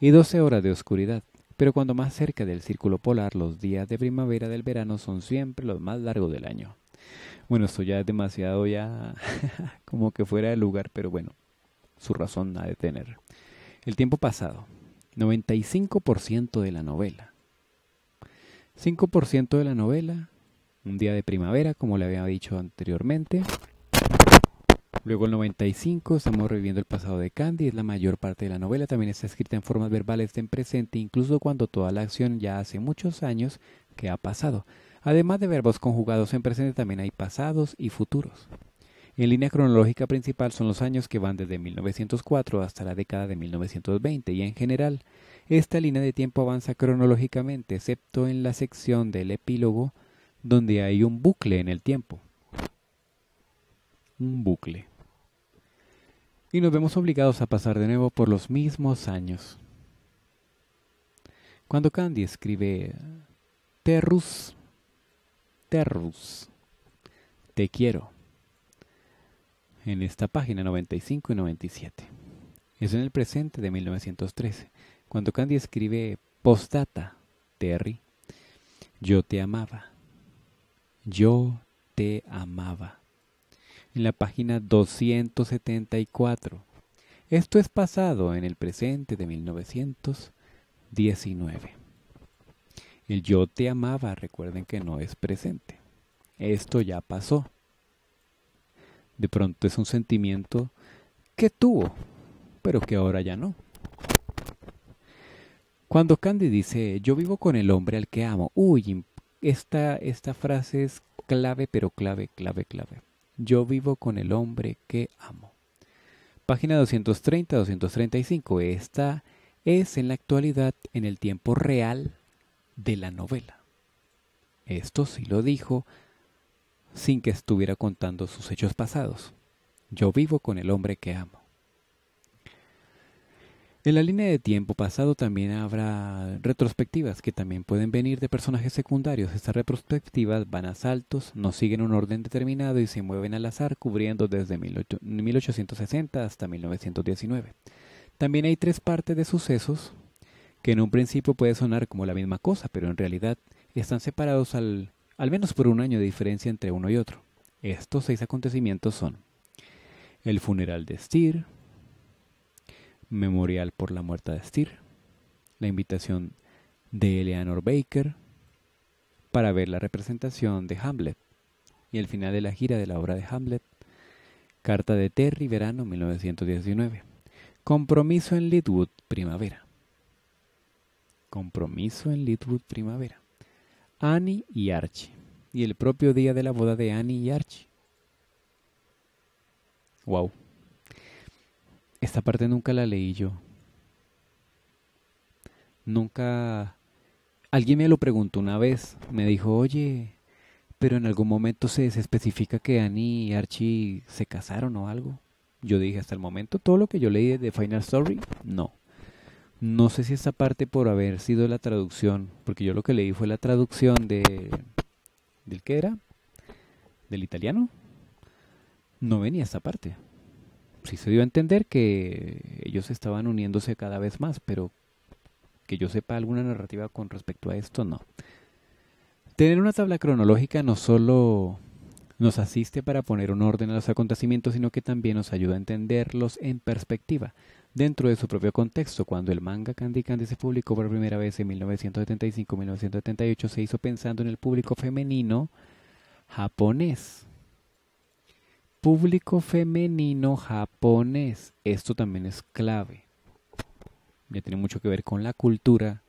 y 12 horas de oscuridad. Pero cuando más cerca del círculo polar, los días de primavera del verano son siempre los más largos del año. Bueno, esto ya es demasiado ya *laughs* como que fuera de lugar, pero bueno, su razón ha de tener. El tiempo pasado, 95% de la novela. 5% de la novela, un día de primavera, como le había dicho anteriormente. Luego el 95, estamos reviviendo el pasado de Candy, es la mayor parte de la novela, también está escrita en formas verbales en presente, incluso cuando toda la acción ya hace muchos años que ha pasado. Además de verbos conjugados en presente también hay pasados y futuros. En línea cronológica principal son los años que van desde 1904 hasta la década de 1920 y en general esta línea de tiempo avanza cronológicamente excepto en la sección del epílogo donde hay un bucle en el tiempo. Un bucle. Y nos vemos obligados a pasar de nuevo por los mismos años. Cuando Candy escribe Terrus Terrus. Te quiero. En esta página 95 y 97. Es en el presente de 1913, cuando Candy escribe Postdata, Terry. Yo te amaba. Yo te amaba. En la página 274. Esto es pasado en el presente de 1919. El yo te amaba, recuerden que no es presente. Esto ya pasó. De pronto es un sentimiento que tuvo, pero que ahora ya no. Cuando Candy dice, yo vivo con el hombre al que amo, uy, esta, esta frase es clave, pero clave, clave, clave. Yo vivo con el hombre que amo. Página 230-235. Esta es en la actualidad, en el tiempo real, de la novela. Esto sí lo dijo sin que estuviera contando sus hechos pasados. Yo vivo con el hombre que amo. En la línea de tiempo pasado también habrá retrospectivas que también pueden venir de personajes secundarios. Estas retrospectivas van a saltos, no siguen un orden determinado y se mueven al azar cubriendo desde 1860 hasta 1919. También hay tres partes de sucesos que en un principio puede sonar como la misma cosa, pero en realidad están separados al, al menos por un año de diferencia entre uno y otro. Estos seis acontecimientos son el funeral de Stier, memorial por la muerte de Steer, la invitación de Eleanor Baker para ver la representación de Hamlet y el final de la gira de la obra de Hamlet, Carta de Terry, verano 1919, Compromiso en Litwood, primavera compromiso en Litwood Primavera, Annie y Archie, y el propio día de la boda de Annie y Archie. Wow. Esta parte nunca la leí yo. Nunca... Alguien me lo preguntó una vez. Me dijo, oye, pero en algún momento se especifica que Annie y Archie se casaron o algo. Yo dije, hasta el momento, todo lo que yo leí de Final Story, no. No sé si esta parte por haber sido la traducción, porque yo lo que leí fue la traducción de... ¿Del qué era? ¿Del italiano? No venía esta parte. Sí se dio a entender que ellos estaban uniéndose cada vez más, pero que yo sepa alguna narrativa con respecto a esto, no. Tener una tabla cronológica no solo nos asiste para poner un orden a los acontecimientos, sino que también nos ayuda a entenderlos en perspectiva dentro de su propio contexto. Cuando el manga Candy Candy se publicó por primera vez en 1975-1978, se hizo pensando en el público femenino japonés. Público femenino japonés. Esto también es clave. Ya tiene mucho que ver con la cultura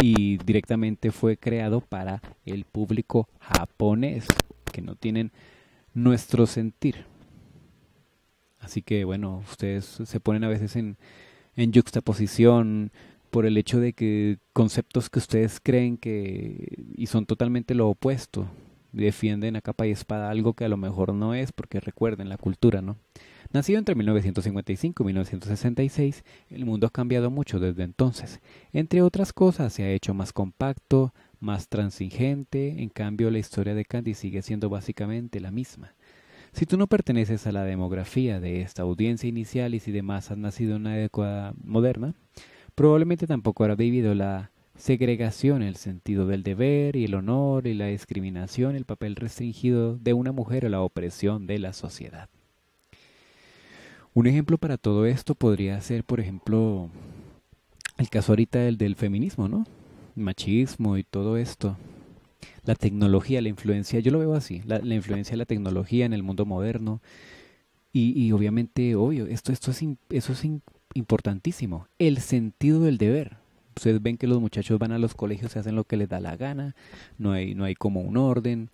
y directamente fue creado para el público japonés, que no tienen nuestro sentir. Así que bueno, ustedes se ponen a veces en, juxtaposición por el hecho de que conceptos que ustedes creen que y son totalmente lo opuesto, defienden a capa y espada algo que a lo mejor no es, porque recuerden la cultura, ¿no? Nacido entre 1955 y 1966, el mundo ha cambiado mucho desde entonces. Entre otras cosas, se ha hecho más compacto, más transigente, en cambio la historia de Candy sigue siendo básicamente la misma. Si tú no perteneces a la demografía de esta audiencia inicial y si demás has nacido en una época moderna, probablemente tampoco habrás vivido la segregación, el sentido del deber y el honor y la discriminación, el papel restringido de una mujer o la opresión de la sociedad. Un ejemplo para todo esto podría ser, por ejemplo, el caso ahorita del, del feminismo, ¿no? machismo y todo esto la tecnología, la influencia, yo lo veo así, la, influencia de la tecnología en el mundo moderno. Y, y obviamente, obvio, esto, esto es, eso es importantísimo, el sentido del deber. Ustedes ven que los muchachos van a los colegios y hacen lo que les da la gana, no hay, no hay como un orden,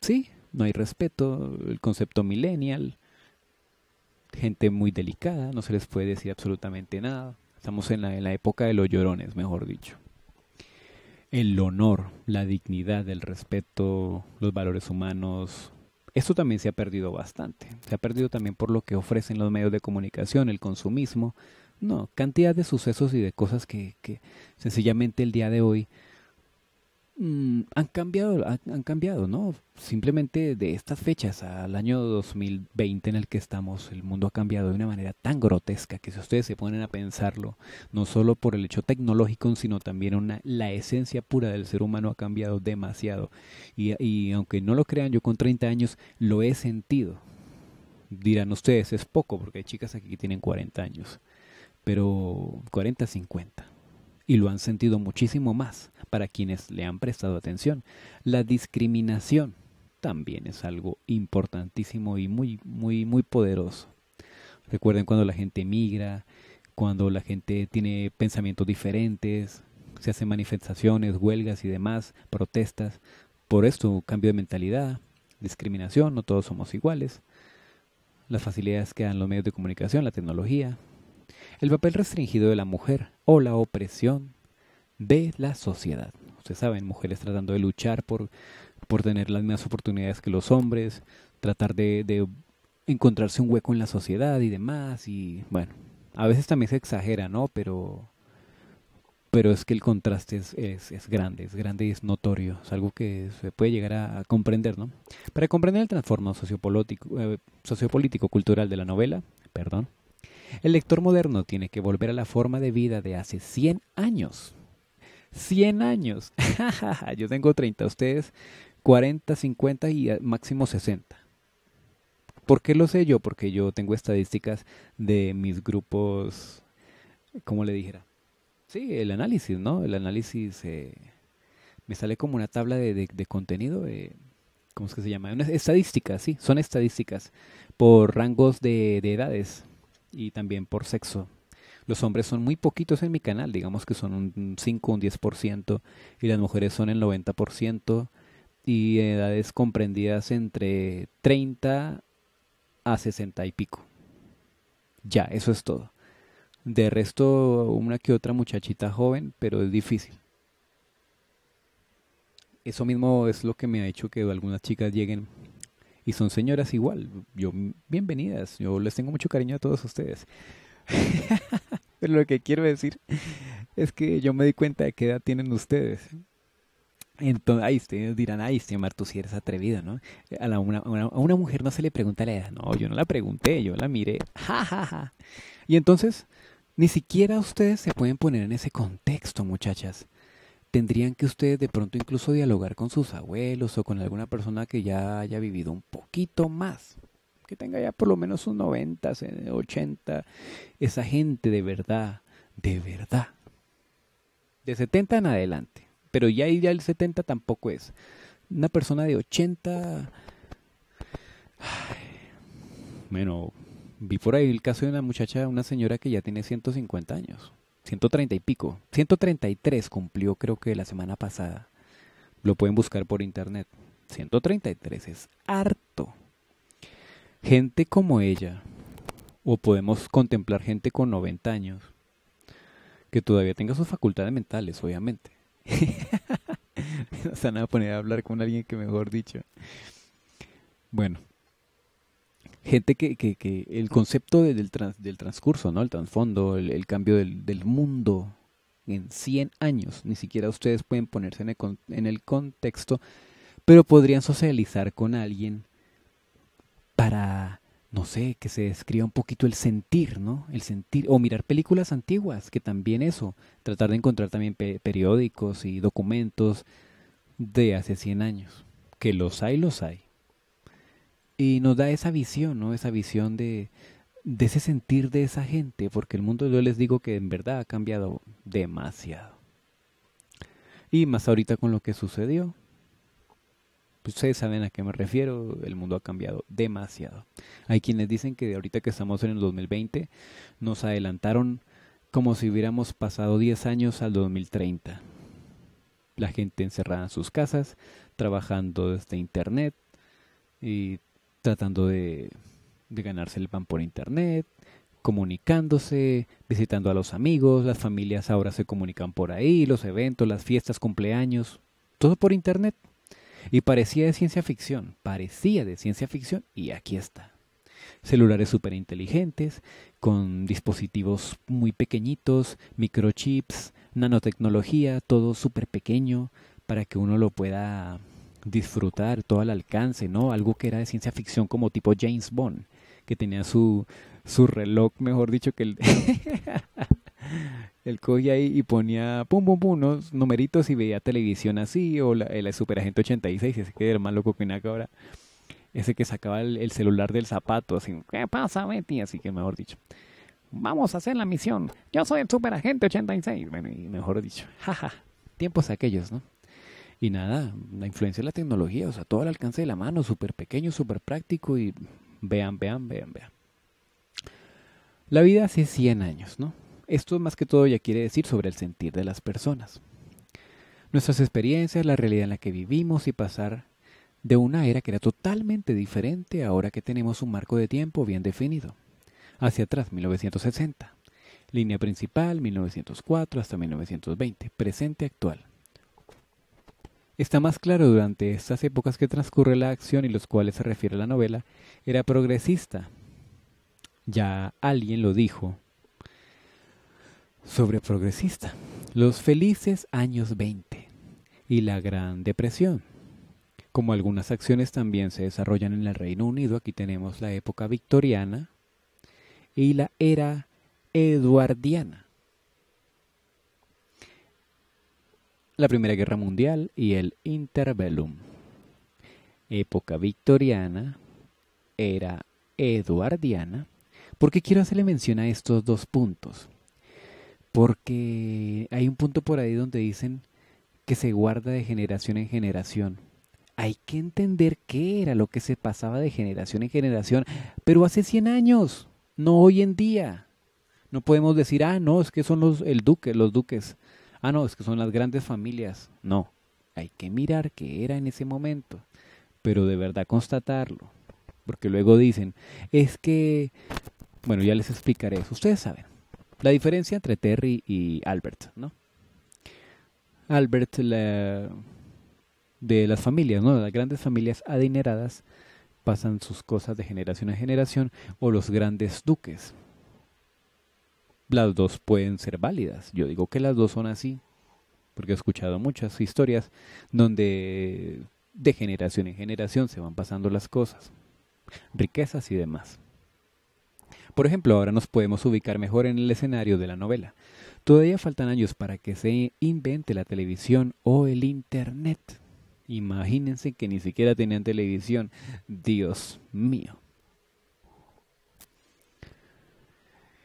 sí, no hay respeto, el concepto millennial, gente muy delicada, no se les puede decir absolutamente nada. Estamos en la, en la época de los llorones, mejor dicho el honor, la dignidad, el respeto, los valores humanos. Esto también se ha perdido bastante. Se ha perdido también por lo que ofrecen los medios de comunicación, el consumismo. No, cantidad de sucesos y de cosas que, que sencillamente el día de hoy Mm, han cambiado, han, cambiado, ¿no? Simplemente de estas fechas al año 2020 en el que estamos, el mundo ha cambiado de una manera tan grotesca que si ustedes se ponen a pensarlo, no solo por el hecho tecnológico, sino también una, la esencia pura del ser humano ha cambiado demasiado. Y, y aunque no lo crean, yo con 30 años lo he sentido. Dirán ustedes, es poco, porque hay chicas aquí que tienen 40 años, pero 40, 50 y lo han sentido muchísimo más para quienes le han prestado atención. La discriminación también es algo importantísimo y muy, muy, muy poderoso. Recuerden cuando la gente migra, cuando la gente tiene pensamientos diferentes, se hacen manifestaciones, huelgas y demás, protestas. Por esto, cambio de mentalidad, discriminación, no todos somos iguales, las facilidades que dan los medios de comunicación, la tecnología, el papel restringido de la mujer, o la opresión de la sociedad. Ustedes saben, mujeres tratando de luchar por, por tener las mismas oportunidades que los hombres, tratar de, encontrarse un hueco en la sociedad y demás. Y bueno, a veces también se exagera, ¿no? Pero, pero es que el contraste es, grande, es grande y es notorio. Es algo que se puede llegar a, comprender, ¿no? Para comprender el transformo eh, sociopolítico, sociopolítico cultural de la novela, perdón, el lector moderno tiene que volver a la forma de vida de hace 100 años. 100 años. *laughs* Yo tengo 30, ustedes 40, 50 y máximo 60. ¿Por qué lo sé yo? Porque yo tengo estadísticas de mis grupos, ¿cómo le dijera? Sí, el análisis, ¿no? El análisis eh, me sale como una tabla de, contenido, eh, ¿cómo es que se llama? Estadísticas, sí, son estadísticas por rangos de, de edades y también por sexo. Los hombres son muy poquitos en mi canal, digamos que son un 5 un 10%, y las mujeres son el 90%, y edades comprendidas entre 30 a 60 y pico. Ya, eso es todo. De resto, una que otra muchachita joven, pero es difícil. Eso mismo es lo que me ha hecho que algunas chicas lleguen y son señoras igual. Yo, bienvenidas, yo les tengo mucho cariño a todos ustedes. *laughs* Pero lo que quiero decir es que yo me di cuenta de qué edad tienen ustedes. Entonces, ahí ustedes dirán, ay, este tú si eres atrevido, ¿no? A, una, mujer no se le pregunta la edad. No, yo no la pregunté, yo la miré. Y entonces, ni siquiera ustedes se pueden poner en ese contexto, muchachas tendrían que ustedes de pronto incluso dialogar con sus abuelos o con alguna persona que ya haya vivido un poquito más, que tenga ya por lo menos sus 90, 80, esa gente de verdad, de verdad. De 70 en adelante, pero ya ya al 70 tampoco es. Una persona de 80... bueno, vi por ahí el caso de una muchacha, una señora que ya tiene 150 años. 130 y pico. 133 cumplió creo que la semana pasada. Lo pueden buscar por internet. 133 es harto. Gente como ella, o podemos contemplar gente con 90 años, que todavía tenga sus facultades mentales, obviamente. *laughs* se van a poner a hablar con alguien que mejor dicho. Bueno, gente que, el concepto del, trans, del transcurso, ¿no? El trasfondo, el, cambio del, mundo en 100 años, ni siquiera ustedes pueden ponerse en el, en el contexto, pero podrían socializar con alguien para, no sé, que se describa un poquito el sentir, ¿no? El sentir, o mirar películas antiguas, que también eso, tratar de encontrar también periódicos y documentos de hace 100 años, que los hay, los hay. Y nos da esa visión, ¿no? Esa visión de, ese sentir de esa gente, porque el mundo yo les digo que en verdad ha cambiado demasiado. Y más ahorita con lo que sucedió. Pues, ustedes saben a qué me refiero, el mundo ha cambiado demasiado. Hay quienes dicen que de ahorita que estamos en el 2020 nos adelantaron como si hubiéramos pasado 10 años al 2030. La gente encerrada en sus casas, trabajando desde internet y tratando de, ganarse el pan por internet, comunicándose, visitando a los amigos, las familias ahora se comunican por ahí, los eventos, las fiestas, cumpleaños, todo por internet. Y parecía de ciencia ficción, parecía de ciencia ficción y aquí está. Celulares súper inteligentes, con dispositivos muy pequeñitos, microchips, nanotecnología, todo súper pequeño para que uno lo pueda disfrutar todo el alcance, ¿no? Algo que era de ciencia ficción como tipo James Bond, que tenía su, su reloj, mejor dicho, que el... *laughs* El cogía ahí y ponía pum pum pum unos numeritos y veía televisión así, o la, el superagente 86, ese que era más loco que nada ahora, ese que sacaba el, celular del zapato, así, ¿qué pasa Betty? Así que mejor dicho, vamos a hacer la misión, yo soy el superagente 86, bueno, y mejor dicho, *laughs* jaja, tiempos aquellos, ¿no? Y nada, la influencia de la tecnología, o sea, todo al alcance de la mano, súper pequeño, súper práctico y vean, vean, vean, vean. La vida hace 100 años, ¿no? Esto más que todo ya quiere decir sobre el sentir de las personas. Nuestras experiencias, la realidad en la que vivimos y pasar de una era que era totalmente diferente ahora que tenemos un marco de tiempo bien definido. Hacia atrás, 1960. Línea principal, 1904 hasta 1920. Presente actual. Está más claro durante estas épocas que transcurre la acción y los cuales se refiere la novela, era progresista. Ya alguien lo dijo sobre progresista. Los felices años 20 y la Gran Depresión. Como algunas acciones también se desarrollan en el Reino Unido, aquí tenemos la época victoriana y la era eduardiana. la Primera Guerra Mundial y el Interbellum. Época victoriana, era eduardiana. ¿Por qué quiero hacerle mención a estos dos puntos? Porque hay un punto por ahí donde dicen que se guarda de generación en generación. Hay que entender qué era lo que se pasaba de generación en generación, pero hace 100 años, no hoy en día. No podemos decir, ah, no, es que son los, el duque, los duques ah, no, es que son las grandes familias. No, hay que mirar qué era en ese momento, pero de verdad constatarlo. Porque luego dicen, es que, bueno, ya les explicaré eso. Ustedes saben la diferencia entre Terry y Albert, ¿no? Albert, de las familias, ¿no? Las grandes familias adineradas pasan sus cosas de generación a generación, o los grandes duques, las dos pueden ser válidas. Yo digo que las dos son así, porque he escuchado muchas historias donde de generación en generación se van pasando las cosas, riquezas y demás. Por ejemplo, ahora nos podemos ubicar mejor en el escenario de la novela. Todavía faltan años para que se invente la televisión o el Internet. Imagínense que ni siquiera tenían televisión. Dios mío.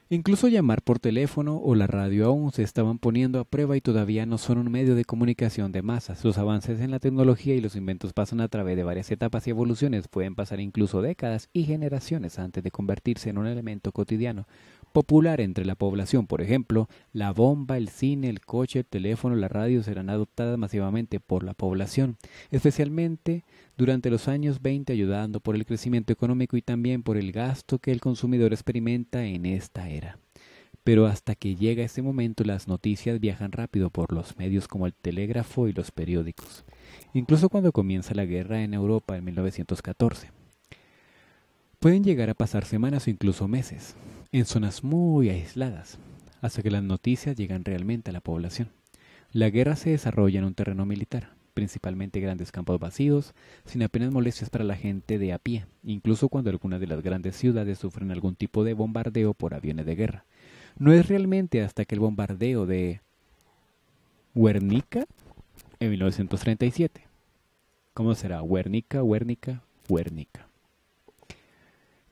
Incluso llamar por teléfono o la radio aún se estaban poniendo a prueba y todavía no son un medio de comunicación de masas. Los avances en la tecnología y los inventos pasan a través de varias etapas y evoluciones, pueden pasar incluso décadas y generaciones antes de convertirse en un elemento cotidiano popular entre la población, por ejemplo, la bomba, el cine, el coche, el teléfono, la radio serán adoptadas masivamente por la población, especialmente durante los años 20 ayudando por el crecimiento económico y también por el gasto que el consumidor experimenta en esta era. Pero hasta que llega ese momento las noticias viajan rápido por los medios como el telégrafo y los periódicos, incluso cuando comienza la guerra en Europa en 1914. Pueden llegar a pasar semanas o incluso meses en zonas muy aisladas, hasta que las noticias llegan realmente a la población. La guerra se desarrolla en un terreno militar, principalmente grandes campos vacíos, sin apenas molestias para la gente de a pie, incluso cuando algunas de las grandes ciudades sufren algún tipo de bombardeo por aviones de guerra. No es realmente hasta que el bombardeo de Guernica en 1937. ¿Cómo será? Guernica, Guernica, Guernica.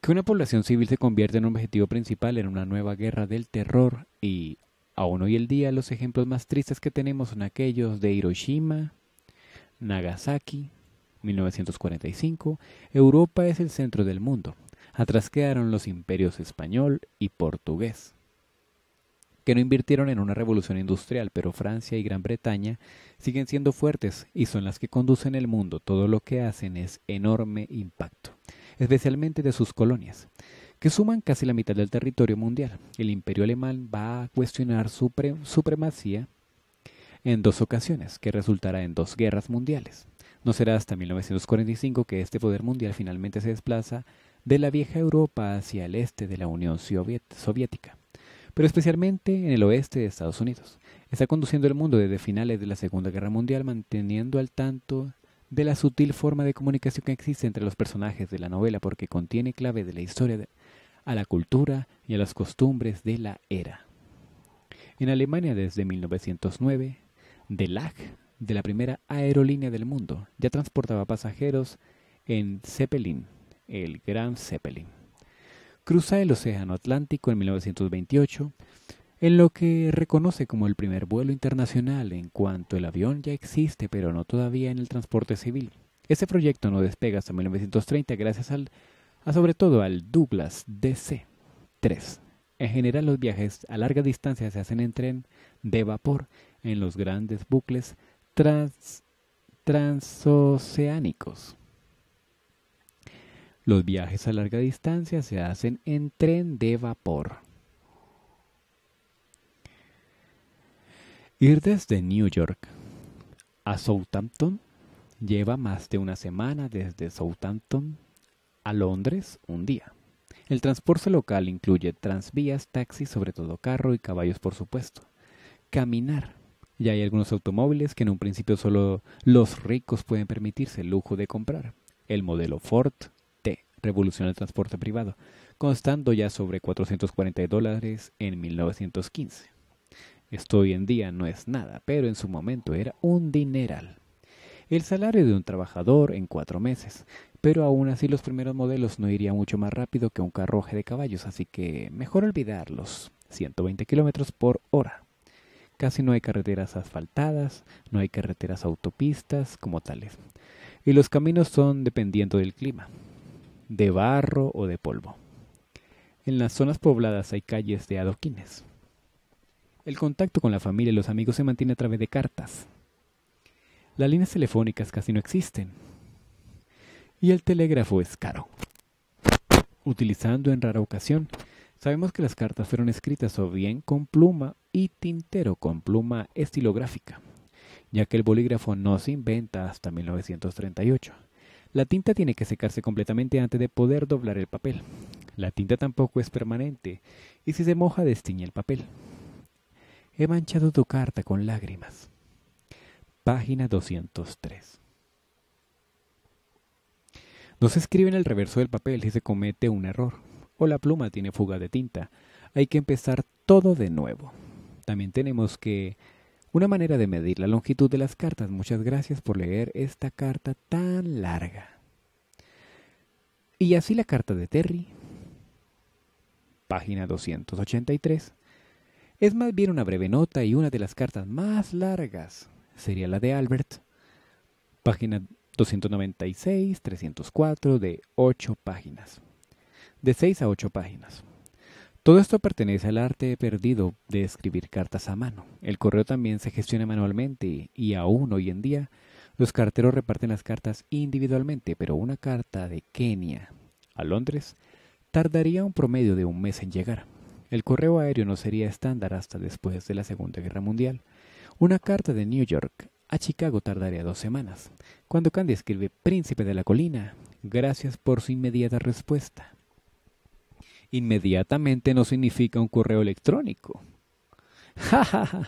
Que una población civil se convierte en un objetivo principal en una nueva guerra del terror y aún hoy el día los ejemplos más tristes que tenemos son aquellos de Hiroshima, Nagasaki, 1945, Europa es el centro del mundo. Atrás quedaron los imperios español y portugués, que no invirtieron en una revolución industrial, pero Francia y Gran Bretaña siguen siendo fuertes y son las que conducen el mundo. Todo lo que hacen es enorme impacto especialmente de sus colonias, que suman casi la mitad del territorio mundial. El imperio alemán va a cuestionar su supremacía en dos ocasiones, que resultará en dos guerras mundiales. No será hasta 1945 que este poder mundial finalmente se desplaza de la vieja Europa hacia el este de la Unión Soviética, pero especialmente en el oeste de Estados Unidos. Está conduciendo el mundo desde finales de la Segunda Guerra Mundial manteniendo al tanto de la sutil forma de comunicación que existe entre los personajes de la novela porque contiene clave de la historia a la cultura y a las costumbres de la era. En Alemania desde 1909, Delag, de la primera aerolínea del mundo, ya transportaba pasajeros en Zeppelin, el Gran Zeppelin. Cruza el Océano Atlántico en 1928 en lo que reconoce como el primer vuelo internacional en cuanto el avión ya existe pero no todavía en el transporte civil. Este proyecto no despega hasta 1930 gracias al, sobre todo al Douglas DC-3. En general los viajes a larga distancia se hacen en tren de vapor en los grandes bucles transoceánicos. Los viajes a larga distancia se hacen en tren de vapor. Ir desde New York a Southampton lleva más de una semana desde Southampton a Londres un día. El transporte local incluye transvías, taxis, sobre todo carro y caballos por supuesto. Caminar. Ya hay algunos automóviles que en un principio solo los ricos pueden permitirse el lujo de comprar. El modelo Ford T revoluciona el transporte privado, constando ya sobre 440 dólares en 1915. Esto hoy en día no es nada, pero en su momento era un dineral. El salario de un trabajador en cuatro meses, pero aún así los primeros modelos no irían mucho más rápido que un carroje de caballos, así que mejor olvidarlos. 120 kilómetros por hora. Casi no hay carreteras asfaltadas, no hay carreteras autopistas como tales. Y los caminos son dependiendo del clima, de barro o de polvo. En las zonas pobladas hay calles de adoquines, el contacto con la familia y los amigos se mantiene a través de cartas. Las líneas telefónicas casi no existen. Y el telégrafo es caro. Utilizando en rara ocasión, sabemos que las cartas fueron escritas o bien con pluma y tintero con pluma estilográfica, ya que el bolígrafo no se inventa hasta 1938. La tinta tiene que secarse completamente antes de poder doblar el papel. La tinta tampoco es permanente y si se moja destiñe el papel. He manchado tu carta con lágrimas. Página 203. No se escribe en el reverso del papel si se comete un error o la pluma tiene fuga de tinta. Hay que empezar todo de nuevo. También tenemos que... Una manera de medir la longitud de las cartas. Muchas gracias por leer esta carta tan larga. Y así la carta de Terry, página 283, es más bien una breve nota y una de las cartas más largas sería la de Albert, página 296, 304 de 8 páginas, de 6 a 8 páginas. Todo esto pertenece al arte perdido de escribir cartas a mano. El correo también se gestiona manualmente y aún hoy en día los carteros reparten las cartas individualmente, pero una carta de Kenia a Londres tardaría un promedio de un mes en llegar. El correo aéreo no sería estándar hasta después de la Segunda Guerra Mundial. Una carta de New York a Chicago tardaría dos semanas. Cuando Candy escribe Príncipe de la Colina, gracias por su inmediata respuesta. Inmediatamente no significa un correo electrónico. *laughs*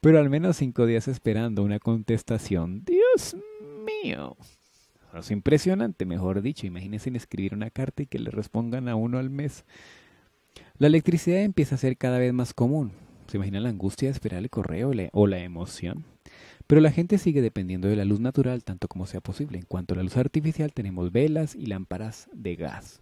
Pero al menos cinco días esperando una contestación. Dios mío. Es impresionante, mejor dicho. Imagínense escribir una carta y que le respondan a uno al mes. La electricidad empieza a ser cada vez más común. ¿Se imagina la angustia de esperar el correo o la emoción? Pero la gente sigue dependiendo de la luz natural tanto como sea posible. En cuanto a la luz artificial tenemos velas y lámparas de gas.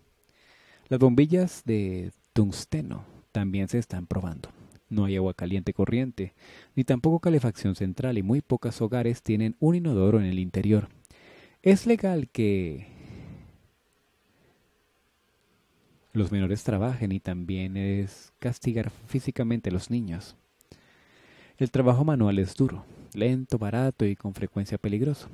Las bombillas de tungsteno también se están probando. No hay agua caliente corriente, ni tampoco calefacción central y muy pocos hogares tienen un inodoro en el interior. Es legal que los menores trabajen y también es castigar físicamente a los niños. El trabajo manual es duro, lento, barato y con frecuencia peligroso.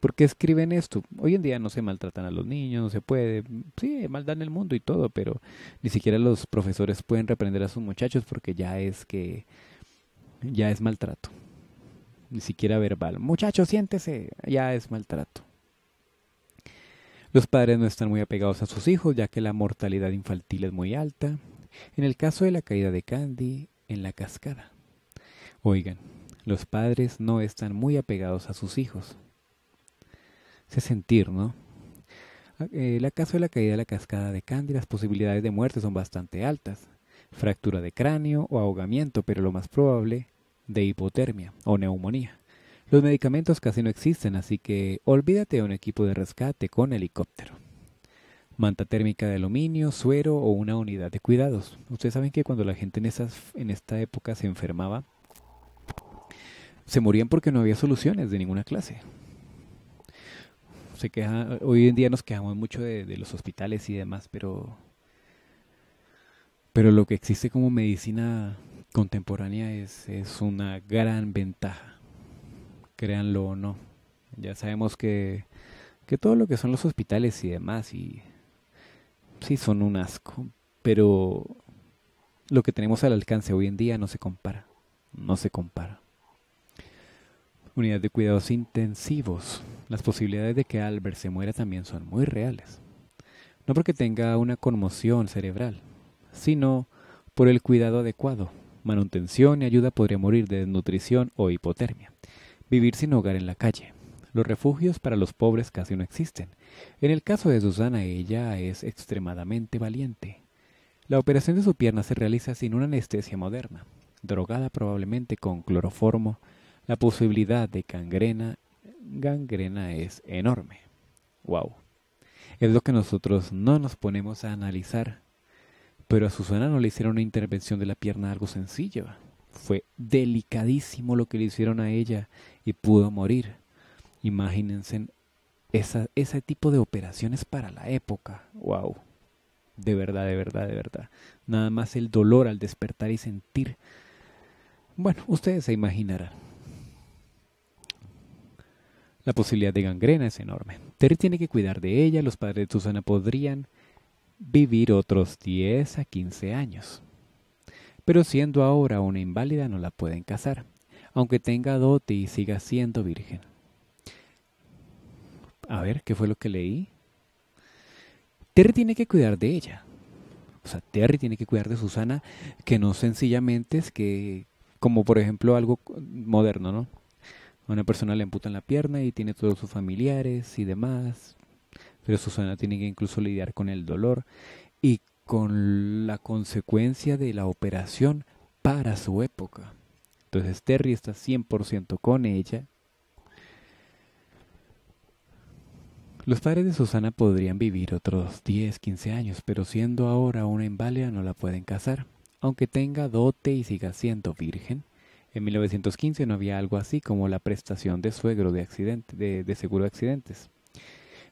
¿Por qué escriben esto? Hoy en día no se maltratan a los niños, no se puede. Sí, maldad el mundo y todo, pero ni siquiera los profesores pueden reprender a sus muchachos porque ya es que ya es maltrato. Ni siquiera verbal. Muchacho, siéntese, ya es maltrato. Los padres no están muy apegados a sus hijos ya que la mortalidad infantil es muy alta. En el caso de la caída de Candy, en la cascada. Oigan, los padres no están muy apegados a sus hijos. Se sentir, ¿no? Ah, el eh, caso de la caída de la cascada de Candy, las posibilidades de muerte son bastante altas. Fractura de cráneo o ahogamiento, pero lo más probable de hipotermia o neumonía. Los medicamentos casi no existen, así que olvídate de un equipo de rescate con helicóptero. Manta térmica de aluminio, suero o una unidad de cuidados. Ustedes saben que cuando la gente en, esas, en esta época se enfermaba, se morían porque no había soluciones de ninguna clase. Se queja, hoy en día nos quejamos mucho de, los hospitales y demás, pero, pero lo que existe como medicina contemporánea es, es una gran ventaja créanlo o no. Ya sabemos que, todo lo que son los hospitales y demás, y sí son un asco, pero lo que tenemos al alcance hoy en día no se compara, no se compara. Unidad de cuidados intensivos. Las posibilidades de que Albert se muera también son muy reales. No porque tenga una conmoción cerebral, sino por el cuidado adecuado, manutención y ayuda podría morir de desnutrición o hipotermia. Vivir sin hogar en la calle. Los refugios para los pobres casi no existen. En el caso de Susana, ella es extremadamente valiente. La operación de su pierna se realiza sin una anestesia moderna, drogada probablemente con cloroformo. La posibilidad de gangrena, gangrena es enorme. Wow. Es lo que nosotros no nos ponemos a analizar. Pero a Susana no le hicieron una intervención de la pierna algo sencilla. Fue delicadísimo lo que le hicieron a ella y pudo morir. Imagínense ese tipo de operaciones para la época. ¡Wow! De verdad, de verdad, de verdad. Nada más el dolor al despertar y sentir. Bueno, ustedes se imaginarán. La posibilidad de gangrena es enorme. Terry tiene que cuidar de ella. Los padres de Susana podrían vivir otros 10 a 15 años. Pero siendo ahora una inválida no la pueden casar aunque tenga dote y siga siendo virgen. A ver, ¿qué fue lo que leí? Terry tiene que cuidar de ella. O sea, Terry tiene que cuidar de Susana, que no sencillamente es que, como por ejemplo algo moderno, ¿no? una persona le amputan la pierna y tiene todos sus familiares y demás, pero Susana tiene que incluso lidiar con el dolor y con la consecuencia de la operación para su época. Entonces Terry está 100% con ella. Los padres de Susana podrían vivir otros 10, 15 años, pero siendo ahora una inválida no la pueden casar. Aunque tenga dote y siga siendo virgen, en 1915 no había algo así como la prestación de suegro de, accidente, de, seguro de accidentes.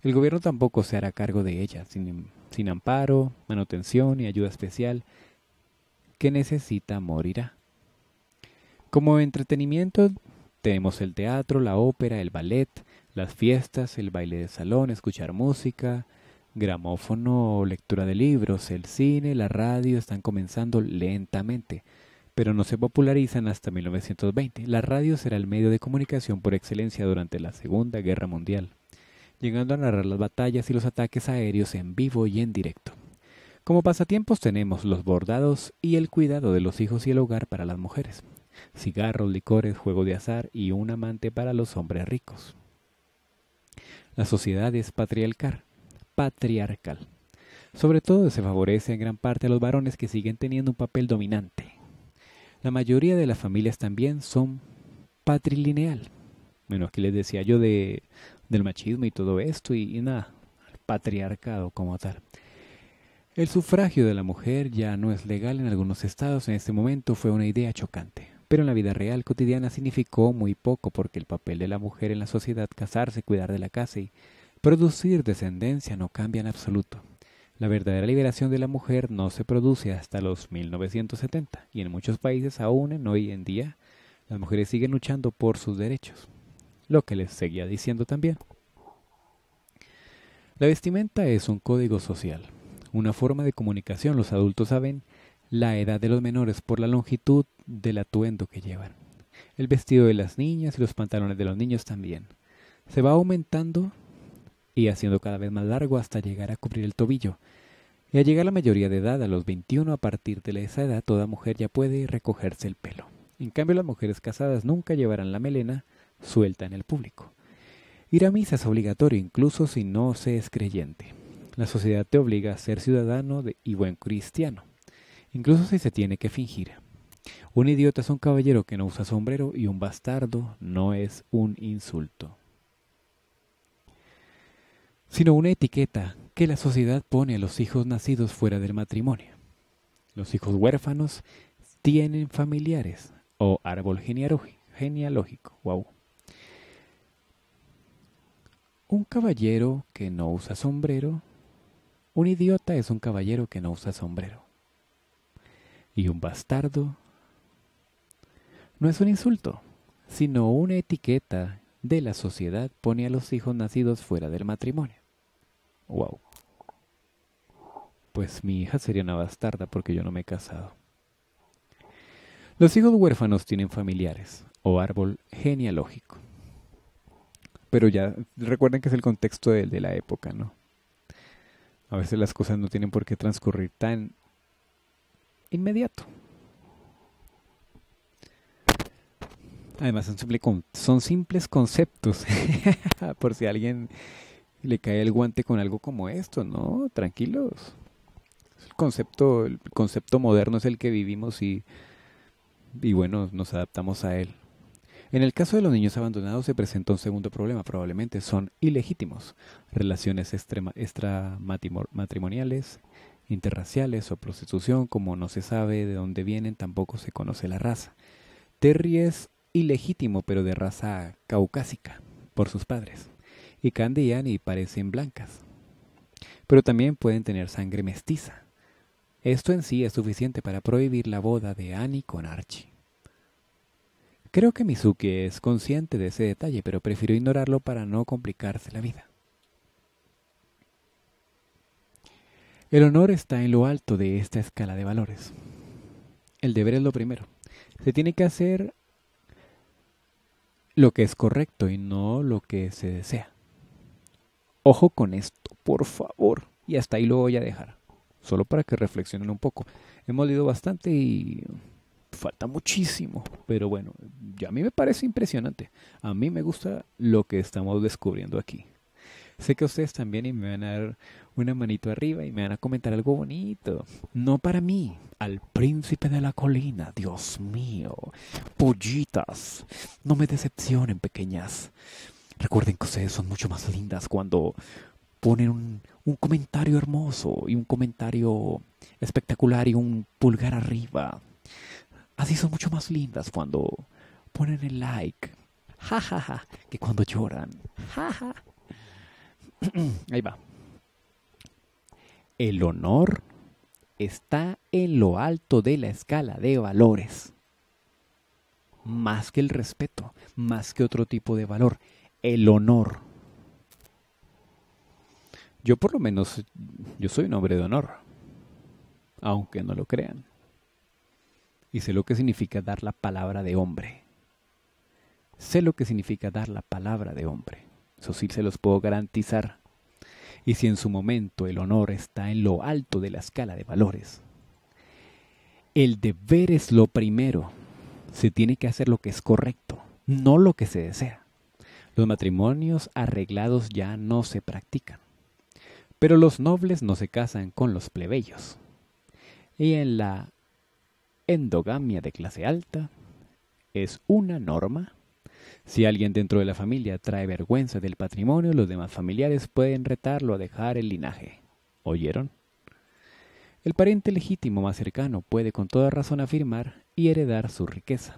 El gobierno tampoco se hará cargo de ella, sin, sin amparo, manutención y ayuda especial que necesita morirá. Como entretenimiento tenemos el teatro, la ópera, el ballet, las fiestas, el baile de salón, escuchar música, gramófono, lectura de libros, el cine, la radio están comenzando lentamente, pero no se popularizan hasta 1920. La radio será el medio de comunicación por excelencia durante la Segunda Guerra Mundial, llegando a narrar las batallas y los ataques aéreos en vivo y en directo. Como pasatiempos tenemos los bordados y el cuidado de los hijos y el hogar para las mujeres cigarros, licores, juego de azar y un amante para los hombres ricos. La sociedad es patriarcal, patriarcal. Sobre todo se favorece en gran parte a los varones que siguen teniendo un papel dominante. La mayoría de las familias también son patrilineal. Bueno, aquí les decía yo de, del machismo y todo esto y, nada, patriarcado como tal. El sufragio de la mujer ya no es legal en algunos estados. En este momento fue una idea chocante pero en la vida real cotidiana significó muy poco porque el papel de la mujer en la sociedad, casarse, cuidar de la casa y producir descendencia no cambia en absoluto. La verdadera liberación de la mujer no se produce hasta los 1970 y en muchos países aún en hoy en día las mujeres siguen luchando por sus derechos. Lo que les seguía diciendo también. La vestimenta es un código social, una forma de comunicación. Los adultos saben la edad de los menores por la longitud del atuendo que llevan. El vestido de las niñas y los pantalones de los niños también. Se va aumentando y haciendo cada vez más largo hasta llegar a cubrir el tobillo. Y al llegar la mayoría de edad, a los 21, a partir de esa edad, toda mujer ya puede recogerse el pelo. En cambio, las mujeres casadas nunca llevarán la melena suelta en el público. Ir a misa es obligatorio incluso si no se es creyente. La sociedad te obliga a ser ciudadano y buen cristiano, incluso si se tiene que fingir. Un idiota es un caballero que no usa sombrero y un bastardo no es un insulto, sino una etiqueta que la sociedad pone a los hijos nacidos fuera del matrimonio. Los hijos huérfanos tienen familiares o árbol genealógico. Un caballero que no usa sombrero. Un idiota es un caballero que no usa sombrero. Y un bastardo no es un insulto, sino una etiqueta de la sociedad pone a los hijos nacidos fuera del matrimonio. Wow. Pues mi hija sería una bastarda porque yo no me he casado. Los hijos huérfanos tienen familiares o árbol genealógico. Pero ya recuerden que es el contexto de, de la época, ¿no? A veces las cosas no tienen por qué transcurrir tan inmediato. Además son, simples conceptos, *laughs* por si a alguien le cae el guante con algo como esto, ¿no? Tranquilos. El concepto, el concepto moderno es el que vivimos y, y bueno, nos adaptamos a él. En el caso de los niños abandonados se presentó un segundo problema, probablemente son ilegítimos, relaciones extramatrimoniales, interraciales o prostitución, como no se sabe de dónde vienen, tampoco se conoce la raza. Terry es ilegítimo pero de raza caucásica por sus padres, y Candy y parecen blancas. Pero también pueden tener sangre mestiza. Esto en sí es suficiente para prohibir la boda de Annie con Archie. Creo que Mizuki es consciente de ese detalle, pero prefirió ignorarlo para no complicarse la vida. El honor está en lo alto de esta escala de valores. El deber es lo primero. Se tiene que hacer lo que es correcto y no lo que se desea. Ojo con esto, por favor. Y hasta ahí lo voy a dejar. Solo para que reflexionen un poco. Hemos leído bastante y falta muchísimo. Pero bueno, ya a mí me parece impresionante. A mí me gusta lo que estamos descubriendo aquí. Sé que ustedes también y me van a dar una manito arriba y me van a comentar algo bonito. No para mí, al príncipe de la colina, Dios mío. Pollitas, no me decepcionen pequeñas. Recuerden que ustedes son mucho más lindas cuando ponen un, comentario hermoso y un comentario espectacular y un pulgar arriba. Así son mucho más lindas cuando ponen el like. Jajaja, que cuando lloran. Jaja. *clears throat* Ahí va. El honor está en lo alto de la escala de valores. Más que el respeto, más que otro tipo de valor. El honor. Yo por lo menos, yo soy un hombre de honor. Aunque no lo crean. Y sé lo que significa dar la palabra de hombre. Sé lo que significa dar la palabra de hombre eso sí se los puedo garantizar. Y si en su momento el honor está en lo alto de la escala de valores, el deber es lo primero. Se tiene que hacer lo que es correcto, no lo que se desea. Los matrimonios arreglados ya no se practican. Pero los nobles no se casan con los plebeyos. Y en la endogamia de clase alta es una norma si alguien dentro de la familia trae vergüenza del patrimonio, los demás familiares pueden retarlo a dejar el linaje. ¿Oyeron? El pariente legítimo más cercano puede con toda razón afirmar y heredar su riqueza.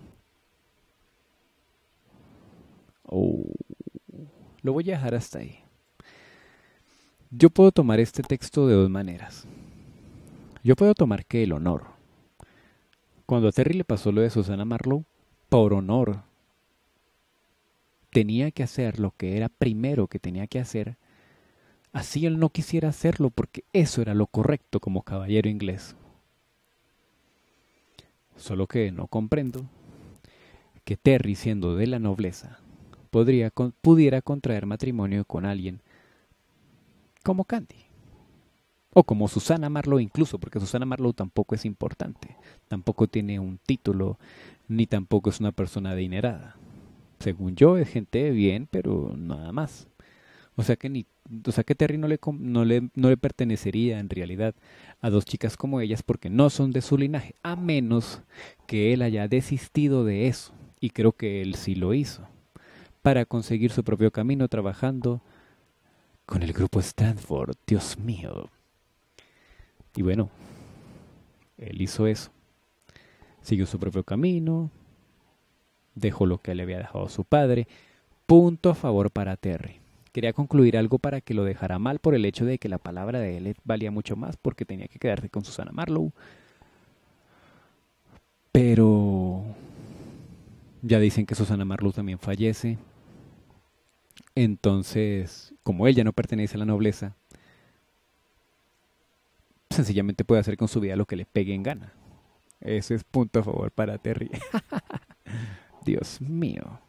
Oh, lo voy a dejar hasta ahí. Yo puedo tomar este texto de dos maneras. Yo puedo tomar que el honor. Cuando a Terry le pasó lo de Susana Marlowe, por honor tenía que hacer lo que era primero que tenía que hacer, así él no quisiera hacerlo porque eso era lo correcto como caballero inglés. Solo que no comprendo que Terry, siendo de la nobleza, podría, pudiera contraer matrimonio con alguien como Candy. O como Susana Marlowe incluso, porque Susana Marlowe tampoco es importante, tampoco tiene un título, ni tampoco es una persona adinerada según yo, es gente bien, pero nada más. O sea que ni, o sea que Terry no le, no le, no le pertenecería en realidad a dos chicas como ellas porque no son de su linaje, a menos que él haya desistido de eso. Y creo que él sí lo hizo. Para conseguir su propio camino trabajando con el grupo Stanford. Dios mío. Y bueno, él hizo eso. Siguió su propio camino, dejó lo que le había dejado su padre. Punto a favor para Terry. Quería concluir algo para que lo dejara mal por el hecho de que la palabra de él valía mucho más porque tenía que quedarse con Susana Marlowe. Pero ya dicen que Susana Marlowe también fallece. Entonces, como ella no pertenece a la nobleza, sencillamente puede hacer con su vida lo que le pegue en gana. Ese es punto a favor para Terry. *laughs* Dios mío.